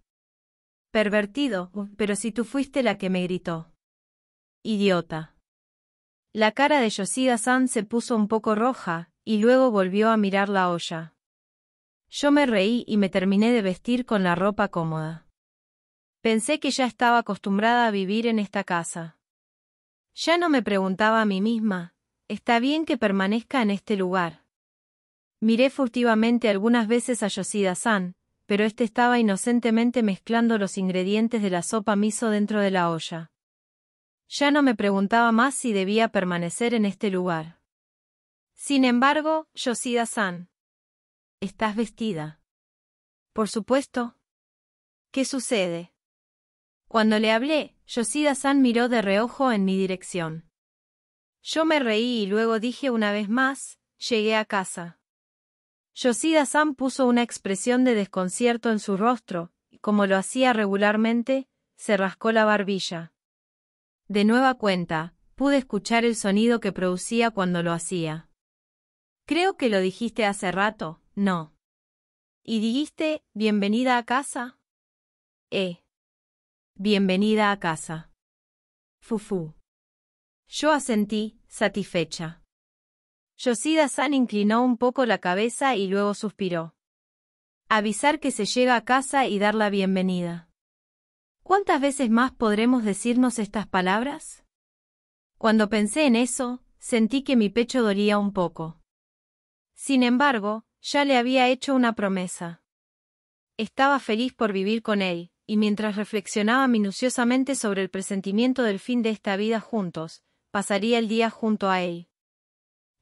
Pervertido, pero si tú fuiste la que me gritó. Idiota. La cara de Yoshida-san se puso un poco roja, y luego volvió a mirar la olla. Yo me reí y me terminé de vestir con la ropa cómoda. Pensé que ya estaba acostumbrada a vivir en esta casa. Ya no me preguntaba a mí misma, está bien que permanezca en este lugar. Miré furtivamente algunas veces a Yoshida-san, pero este estaba inocentemente mezclando los ingredientes de la sopa miso dentro de la olla. Ya no me preguntaba más si debía permanecer en este lugar. Sin embargo, Yoshida-san. Estás vestida. Por supuesto. ¿Qué sucede? Cuando le hablé, Yoshida-san miró de reojo en mi dirección. Yo me reí y luego dije una vez más, llegué a casa. Yoshida-san puso una expresión de desconcierto en su rostro, y como lo hacía regularmente, se rascó la barbilla. De nueva cuenta, pude escuchar el sonido que producía cuando lo hacía. Creo que lo dijiste hace rato, ¿no? ¿Y dijiste, bienvenida a casa? Eh. Bienvenida a casa. Fufu. Yo asentí, satisfecha. Yoshida-san inclinó un poco la cabeza y luego suspiró. Avisar que se llega a casa y dar la bienvenida. ¿Cuántas veces más podremos decirnos estas palabras? Cuando pensé en eso, sentí que mi pecho dolía un poco. Sin embargo, ya le había hecho una promesa. Estaba feliz por vivir con él, y mientras reflexionaba minuciosamente sobre el presentimiento del fin de esta vida juntos, pasaría el día junto a él.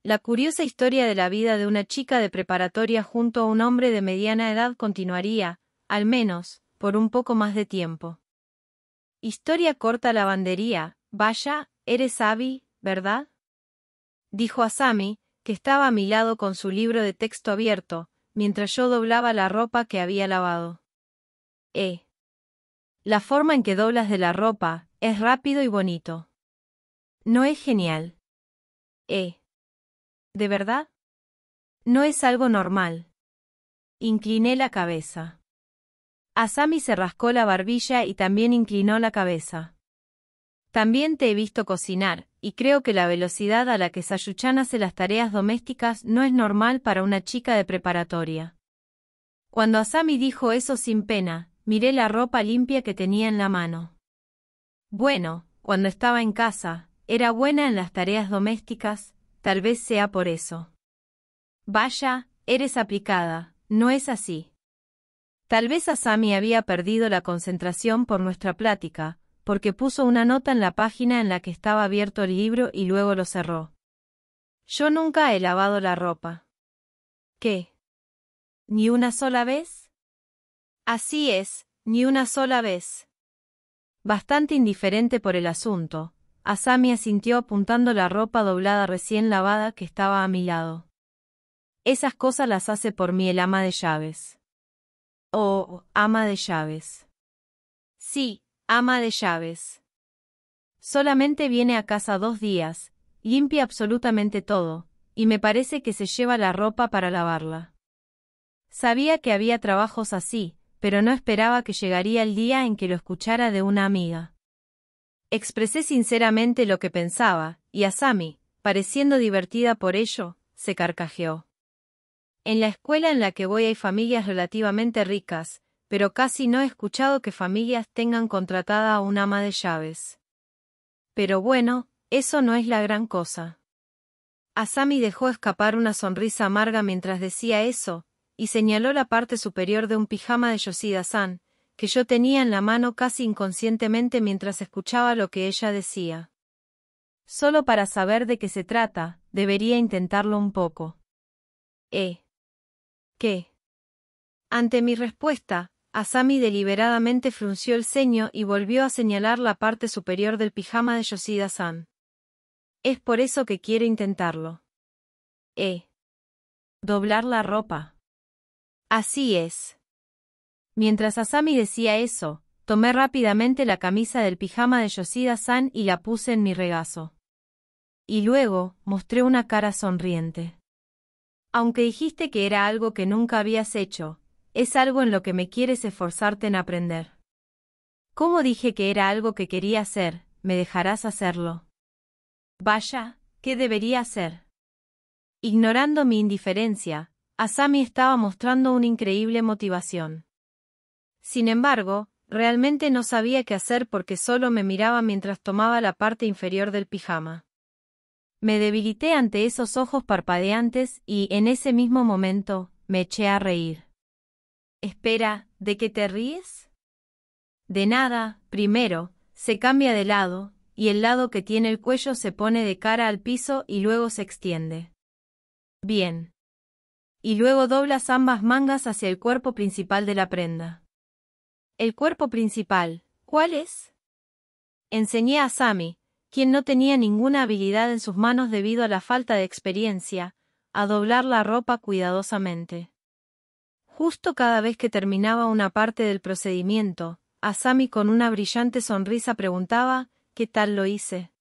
La curiosa historia de la vida de una chica de preparatoria junto a un hombre de mediana edad continuaría, al menos, por un poco más de tiempo. Historia corta lavandería, vaya, eres Abby, ¿verdad? Dijo a Sammy, que estaba a mi lado con su libro de texto abierto, mientras yo doblaba la ropa que había lavado. E. La forma en que doblas de la ropa es rápido y bonito. No es genial. Eh, ¿De verdad? No es algo normal. Incliné la cabeza. Asami se rascó la barbilla y también inclinó la cabeza. También te he visto cocinar, y creo que la velocidad a la que Sayuchan hace las tareas domésticas no es normal para una chica de preparatoria. Cuando Asami dijo eso sin pena, miré la ropa limpia que tenía en la mano. Bueno, cuando estaba en casa, era buena en las tareas domésticas, tal vez sea por eso. Vaya, eres aplicada, no es así. Tal vez Asami había perdido la concentración por nuestra plática, porque puso una nota en la página en la que estaba abierto el libro y luego lo cerró. Yo nunca he lavado la ropa. ¿Qué? ¿Ni una sola vez? Así es, ni una sola vez. Bastante indiferente por el asunto, Asami asintió apuntando la ropa doblada recién lavada que estaba a mi lado. Esas cosas las hace por mí el ama de llaves. Oh, ama de llaves. Sí, ama de llaves. Solamente viene a casa dos días, limpia absolutamente todo, y me parece que se lleva la ropa para lavarla. Sabía que había trabajos así, pero no esperaba que llegaría el día en que lo escuchara de una amiga. Expresé sinceramente lo que pensaba, y Asami, pareciendo divertida por ello, se carcajeó. En la escuela en la que voy hay familias relativamente ricas, pero casi no he escuchado que familias tengan contratada a un ama de llaves. Pero bueno, eso no es la gran cosa. Asami dejó escapar una sonrisa amarga mientras decía eso, y señaló la parte superior de un pijama de Yoshida-san, que yo tenía en la mano casi inconscientemente mientras escuchaba lo que ella decía. Solo para saber de qué se trata, debería intentarlo un poco. Eh. ¿Qué? Ante mi respuesta, Asami deliberadamente frunció el ceño y volvió a señalar la parte superior del pijama de Yoshida-san. Es por eso que quiero intentarlo. E. Doblar la ropa. Así es. Mientras Asami decía eso, tomé rápidamente la camisa del pijama de Yoshida-san y la puse en mi regazo. Y luego, mostré una cara sonriente. Aunque dijiste que era algo que nunca habías hecho, es algo en lo que me quieres esforzarte en aprender. ¿Cómo dije que era algo que quería hacer, me dejarás hacerlo. Vaya, ¿qué debería hacer? Ignorando mi indiferencia, Asami estaba mostrando una increíble motivación. Sin embargo, realmente no sabía qué hacer porque solo me miraba mientras tomaba la parte inferior del pijama. Me debilité ante esos ojos parpadeantes y, en ese mismo momento, me eché a reír. Espera, ¿de qué te ríes? De nada, primero, se cambia de lado, y el lado que tiene el cuello se pone de cara al piso y luego se extiende. Bien. Y luego doblas ambas mangas hacia el cuerpo principal de la prenda. El cuerpo principal, ¿cuál es? Enseñé a Sammy, quien no tenía ninguna habilidad en sus manos debido a la falta de experiencia, a doblar la ropa cuidadosamente. Justo cada vez que terminaba una parte del procedimiento, Asami con una brillante sonrisa preguntaba, ¿qué tal lo hice?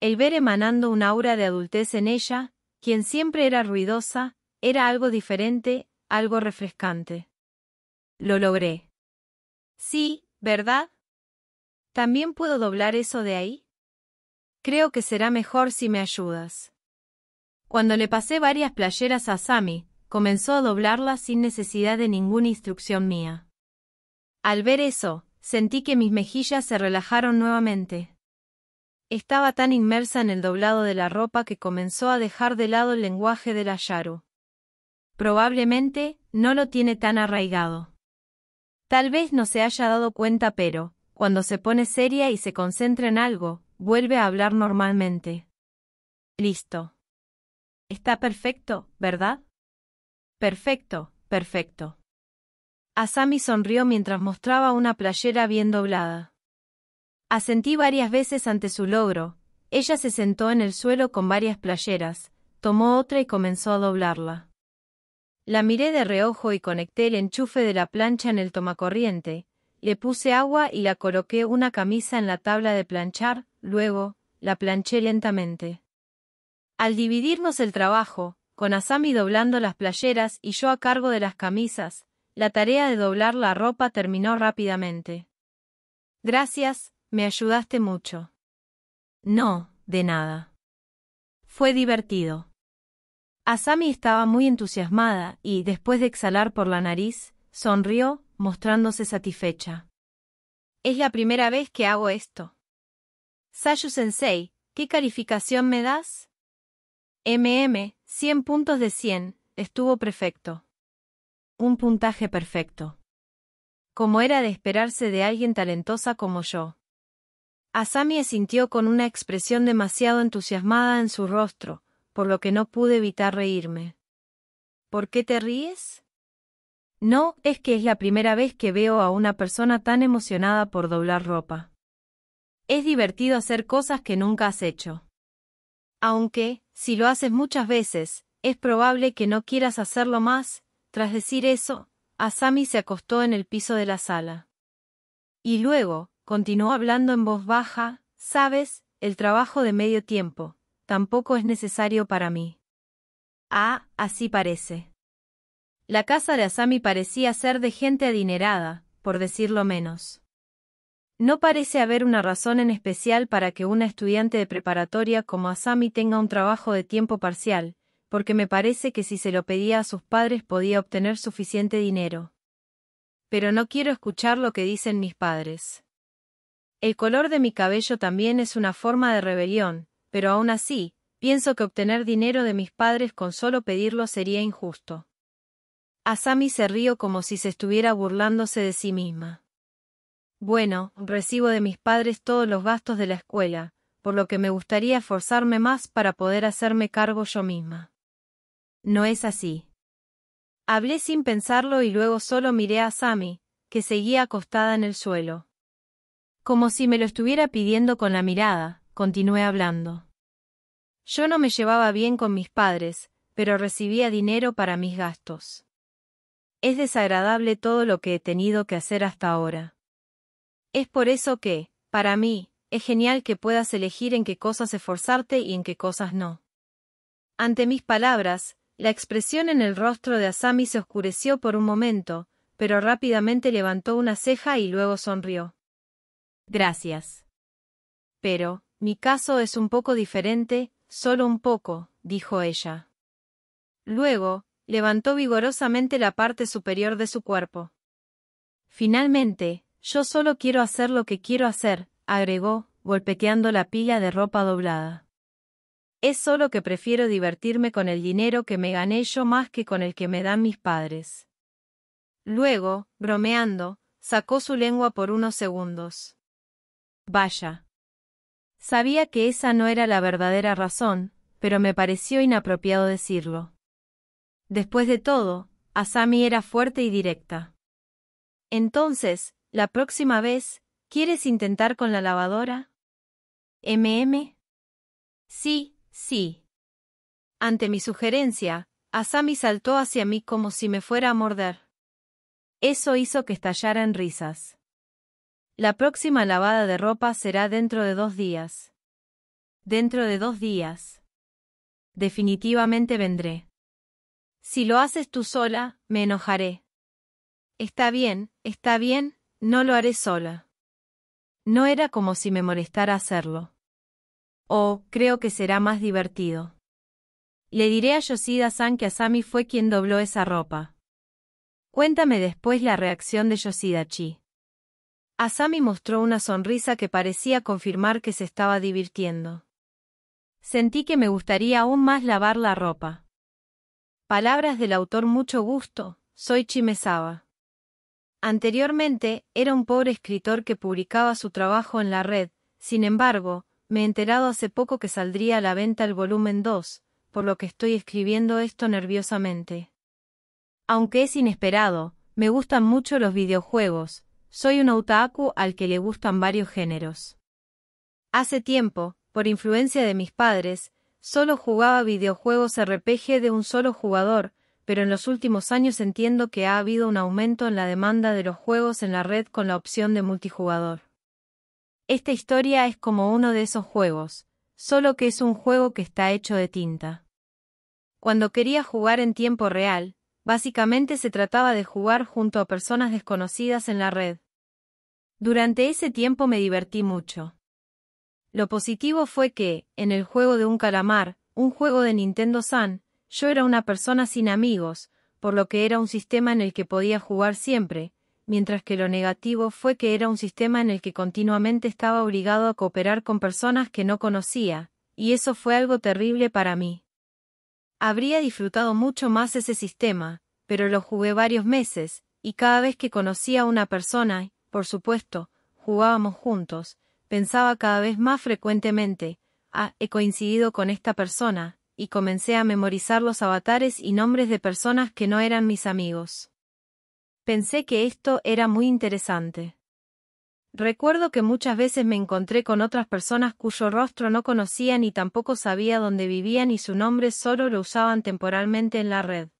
El ver emanando un aura de adultez en ella, quien siempre era ruidosa, era algo diferente, algo refrescante. Lo logré. Sí, ¿verdad? ¿También puedo doblar eso de ahí? Creo que será mejor si me ayudas. Cuando le pasé varias playeras a Sammy, comenzó a doblarlas sin necesidad de ninguna instrucción mía. Al ver eso, sentí que mis mejillas se relajaron nuevamente. Estaba tan inmersa en el doblado de la ropa que comenzó a dejar de lado el lenguaje de la Yaru. Probablemente, no lo tiene tan arraigado. Tal vez no se haya dado cuenta pero, cuando se pone seria y se concentra en algo, Vuelve a hablar normalmente. Listo. Está perfecto, ¿verdad? Perfecto, perfecto. Asami sonrió mientras mostraba una playera bien doblada. Asentí varias veces ante su logro. Ella se sentó en el suelo con varias playeras, tomó otra y comenzó a doblarla. La miré de reojo y conecté el enchufe de la plancha en el tomacorriente, le puse agua y la coloqué una camisa en la tabla de planchar, Luego, la planché lentamente. Al dividirnos el trabajo, con Asami doblando las playeras y yo a cargo de las camisas, la tarea de doblar la ropa terminó rápidamente. Gracias, me ayudaste mucho. No, de nada. Fue divertido. Asami estaba muy entusiasmada y, después de exhalar por la nariz, sonrió, mostrándose satisfecha. Es la primera vez que hago esto. Sayu Sensei, ¿qué calificación me das? MM, 100 puntos de 100, estuvo perfecto. Un puntaje perfecto. Como era de esperarse de alguien talentosa como yo. Asami sintió con una expresión demasiado entusiasmada en su rostro, por lo que no pude evitar reírme. ¿Por qué te ríes? No, es que es la primera vez que veo a una persona tan emocionada por doblar ropa. Es divertido hacer cosas que nunca has hecho. Aunque, si lo haces muchas veces, es probable que no quieras hacerlo más, tras decir eso, Asami se acostó en el piso de la sala. Y luego, continuó hablando en voz baja, sabes, el trabajo de medio tiempo, tampoco es necesario para mí. Ah, así parece. La casa de Asami parecía ser de gente adinerada, por decirlo menos. No parece haber una razón en especial para que una estudiante de preparatoria como Asami tenga un trabajo de tiempo parcial, porque me parece que si se lo pedía a sus padres podía obtener suficiente dinero. Pero no quiero escuchar lo que dicen mis padres. El color de mi cabello también es una forma de rebelión, pero aún así, pienso que obtener dinero de mis padres con solo pedirlo sería injusto. Asami se rió como si se estuviera burlándose de sí misma. Bueno, recibo de mis padres todos los gastos de la escuela, por lo que me gustaría esforzarme más para poder hacerme cargo yo misma. No es así. Hablé sin pensarlo y luego solo miré a Sammy, que seguía acostada en el suelo. Como si me lo estuviera pidiendo con la mirada, continué hablando. Yo no me llevaba bien con mis padres, pero recibía dinero para mis gastos. Es desagradable todo lo que he tenido que hacer hasta ahora. Es por eso que, para mí, es genial que puedas elegir en qué cosas esforzarte y en qué cosas no. Ante mis palabras, la expresión en el rostro de Asami se oscureció por un momento, pero rápidamente levantó una ceja y luego sonrió. Gracias. Pero, mi caso es un poco diferente, solo un poco, dijo ella. Luego, levantó vigorosamente la parte superior de su cuerpo. Finalmente, yo solo quiero hacer lo que quiero hacer, agregó, golpeteando la pila de ropa doblada. Es solo que prefiero divertirme con el dinero que me gané yo más que con el que me dan mis padres. Luego, bromeando, sacó su lengua por unos segundos. Vaya. Sabía que esa no era la verdadera razón, pero me pareció inapropiado decirlo. Después de todo, Asami era fuerte y directa. Entonces, la próxima vez, ¿quieres intentar con la lavadora? MM. Sí, sí. Ante mi sugerencia, Asami saltó hacia mí como si me fuera a morder. Eso hizo que estallara en risas. La próxima lavada de ropa será dentro de dos días. Dentro de dos días. Definitivamente vendré. Si lo haces tú sola, me enojaré. Está bien, está bien, no lo haré sola. No era como si me molestara hacerlo. Oh, creo que será más divertido. Le diré a Yoshida-san que Asami fue quien dobló esa ropa. Cuéntame después la reacción de Yoshida-chi. Asami mostró una sonrisa que parecía confirmar que se estaba divirtiendo. Sentí que me gustaría aún más lavar la ropa. Palabras del autor mucho gusto, soy Chimesaba. Anteriormente, era un pobre escritor que publicaba su trabajo en la red, sin embargo, me he enterado hace poco que saldría a la venta el volumen 2, por lo que estoy escribiendo esto nerviosamente. Aunque es inesperado, me gustan mucho los videojuegos, soy un otaku al que le gustan varios géneros. Hace tiempo, por influencia de mis padres, solo jugaba videojuegos RPG de un solo jugador, pero en los últimos años entiendo que ha habido un aumento en la demanda de los juegos en la red con la opción de multijugador. Esta historia es como uno de esos juegos, solo que es un juego que está hecho de tinta. Cuando quería jugar en tiempo real, básicamente se trataba de jugar junto a personas desconocidas en la red. Durante ese tiempo me divertí mucho. Lo positivo fue que, en el juego de un calamar, un juego de Nintendo San. Yo era una persona sin amigos, por lo que era un sistema en el que podía jugar siempre, mientras que lo negativo fue que era un sistema en el que continuamente estaba obligado a cooperar con personas que no conocía, y eso fue algo terrible para mí. Habría disfrutado mucho más ese sistema, pero lo jugué varios meses, y cada vez que conocía a una persona, por supuesto, jugábamos juntos, pensaba cada vez más frecuentemente, ah, he coincidido con esta persona, y comencé a memorizar los avatares y nombres de personas que no eran mis amigos. Pensé que esto era muy interesante. Recuerdo que muchas veces me encontré con otras personas cuyo rostro no conocía ni tampoco sabía dónde vivían y su nombre solo lo usaban temporalmente en la red.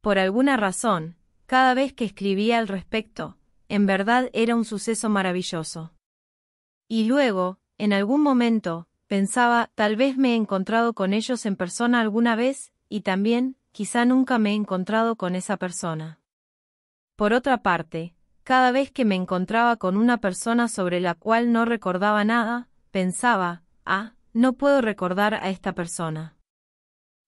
Por alguna razón, cada vez que escribía al respecto, en verdad era un suceso maravilloso. Y luego, en algún momento, Pensaba, tal vez me he encontrado con ellos en persona alguna vez, y también, quizá nunca me he encontrado con esa persona. Por otra parte, cada vez que me encontraba con una persona sobre la cual no recordaba nada, pensaba, ah, no puedo recordar a esta persona.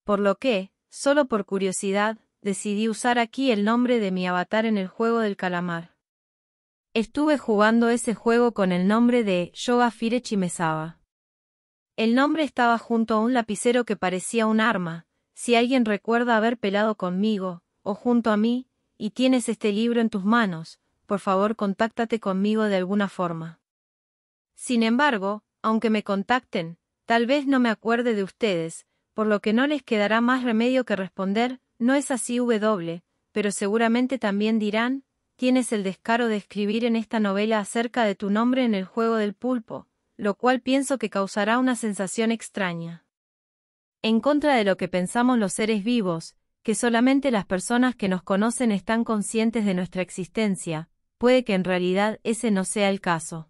Por lo que, solo por curiosidad, decidí usar aquí el nombre de mi avatar en el juego del calamar. Estuve jugando ese juego con el nombre de Yoga Fire el nombre estaba junto a un lapicero que parecía un arma, si alguien recuerda haber pelado conmigo, o junto a mí, y tienes este libro en tus manos, por favor contáctate conmigo de alguna forma. Sin embargo, aunque me contacten, tal vez no me acuerde de ustedes, por lo que no les quedará más remedio que responder, no es así W, pero seguramente también dirán, tienes el descaro de escribir en esta novela acerca de tu nombre en el juego del pulpo, lo cual pienso que causará una sensación extraña. En contra de lo que pensamos los seres vivos, que solamente las personas que nos conocen están conscientes de nuestra existencia, puede que en realidad ese no sea el caso.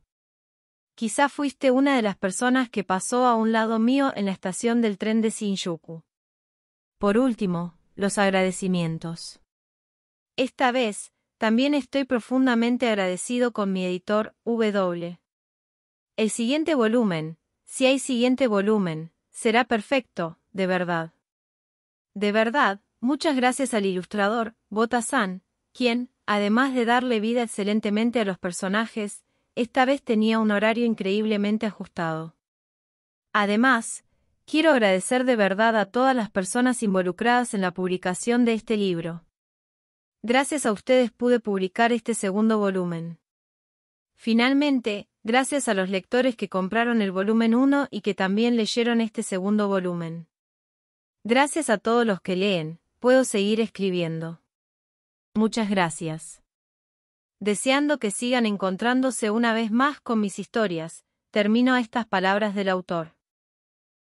Quizá fuiste una de las personas que pasó a un lado mío en la estación del tren de Shinjuku. Por último, los agradecimientos. Esta vez, también estoy profundamente agradecido con mi editor, W. El siguiente volumen, si hay siguiente volumen, será perfecto, de verdad. De verdad, muchas gracias al ilustrador, Bota-san, quien, además de darle vida excelentemente a los personajes, esta vez tenía un horario increíblemente ajustado. Además, quiero agradecer de verdad a todas las personas involucradas en la publicación de este libro. Gracias a ustedes pude publicar este segundo volumen. Finalmente, gracias a los lectores que compraron el volumen 1 y que también leyeron este segundo volumen. Gracias a todos los que leen, puedo seguir escribiendo. Muchas gracias. Deseando que sigan encontrándose una vez más con mis historias, termino estas palabras del autor.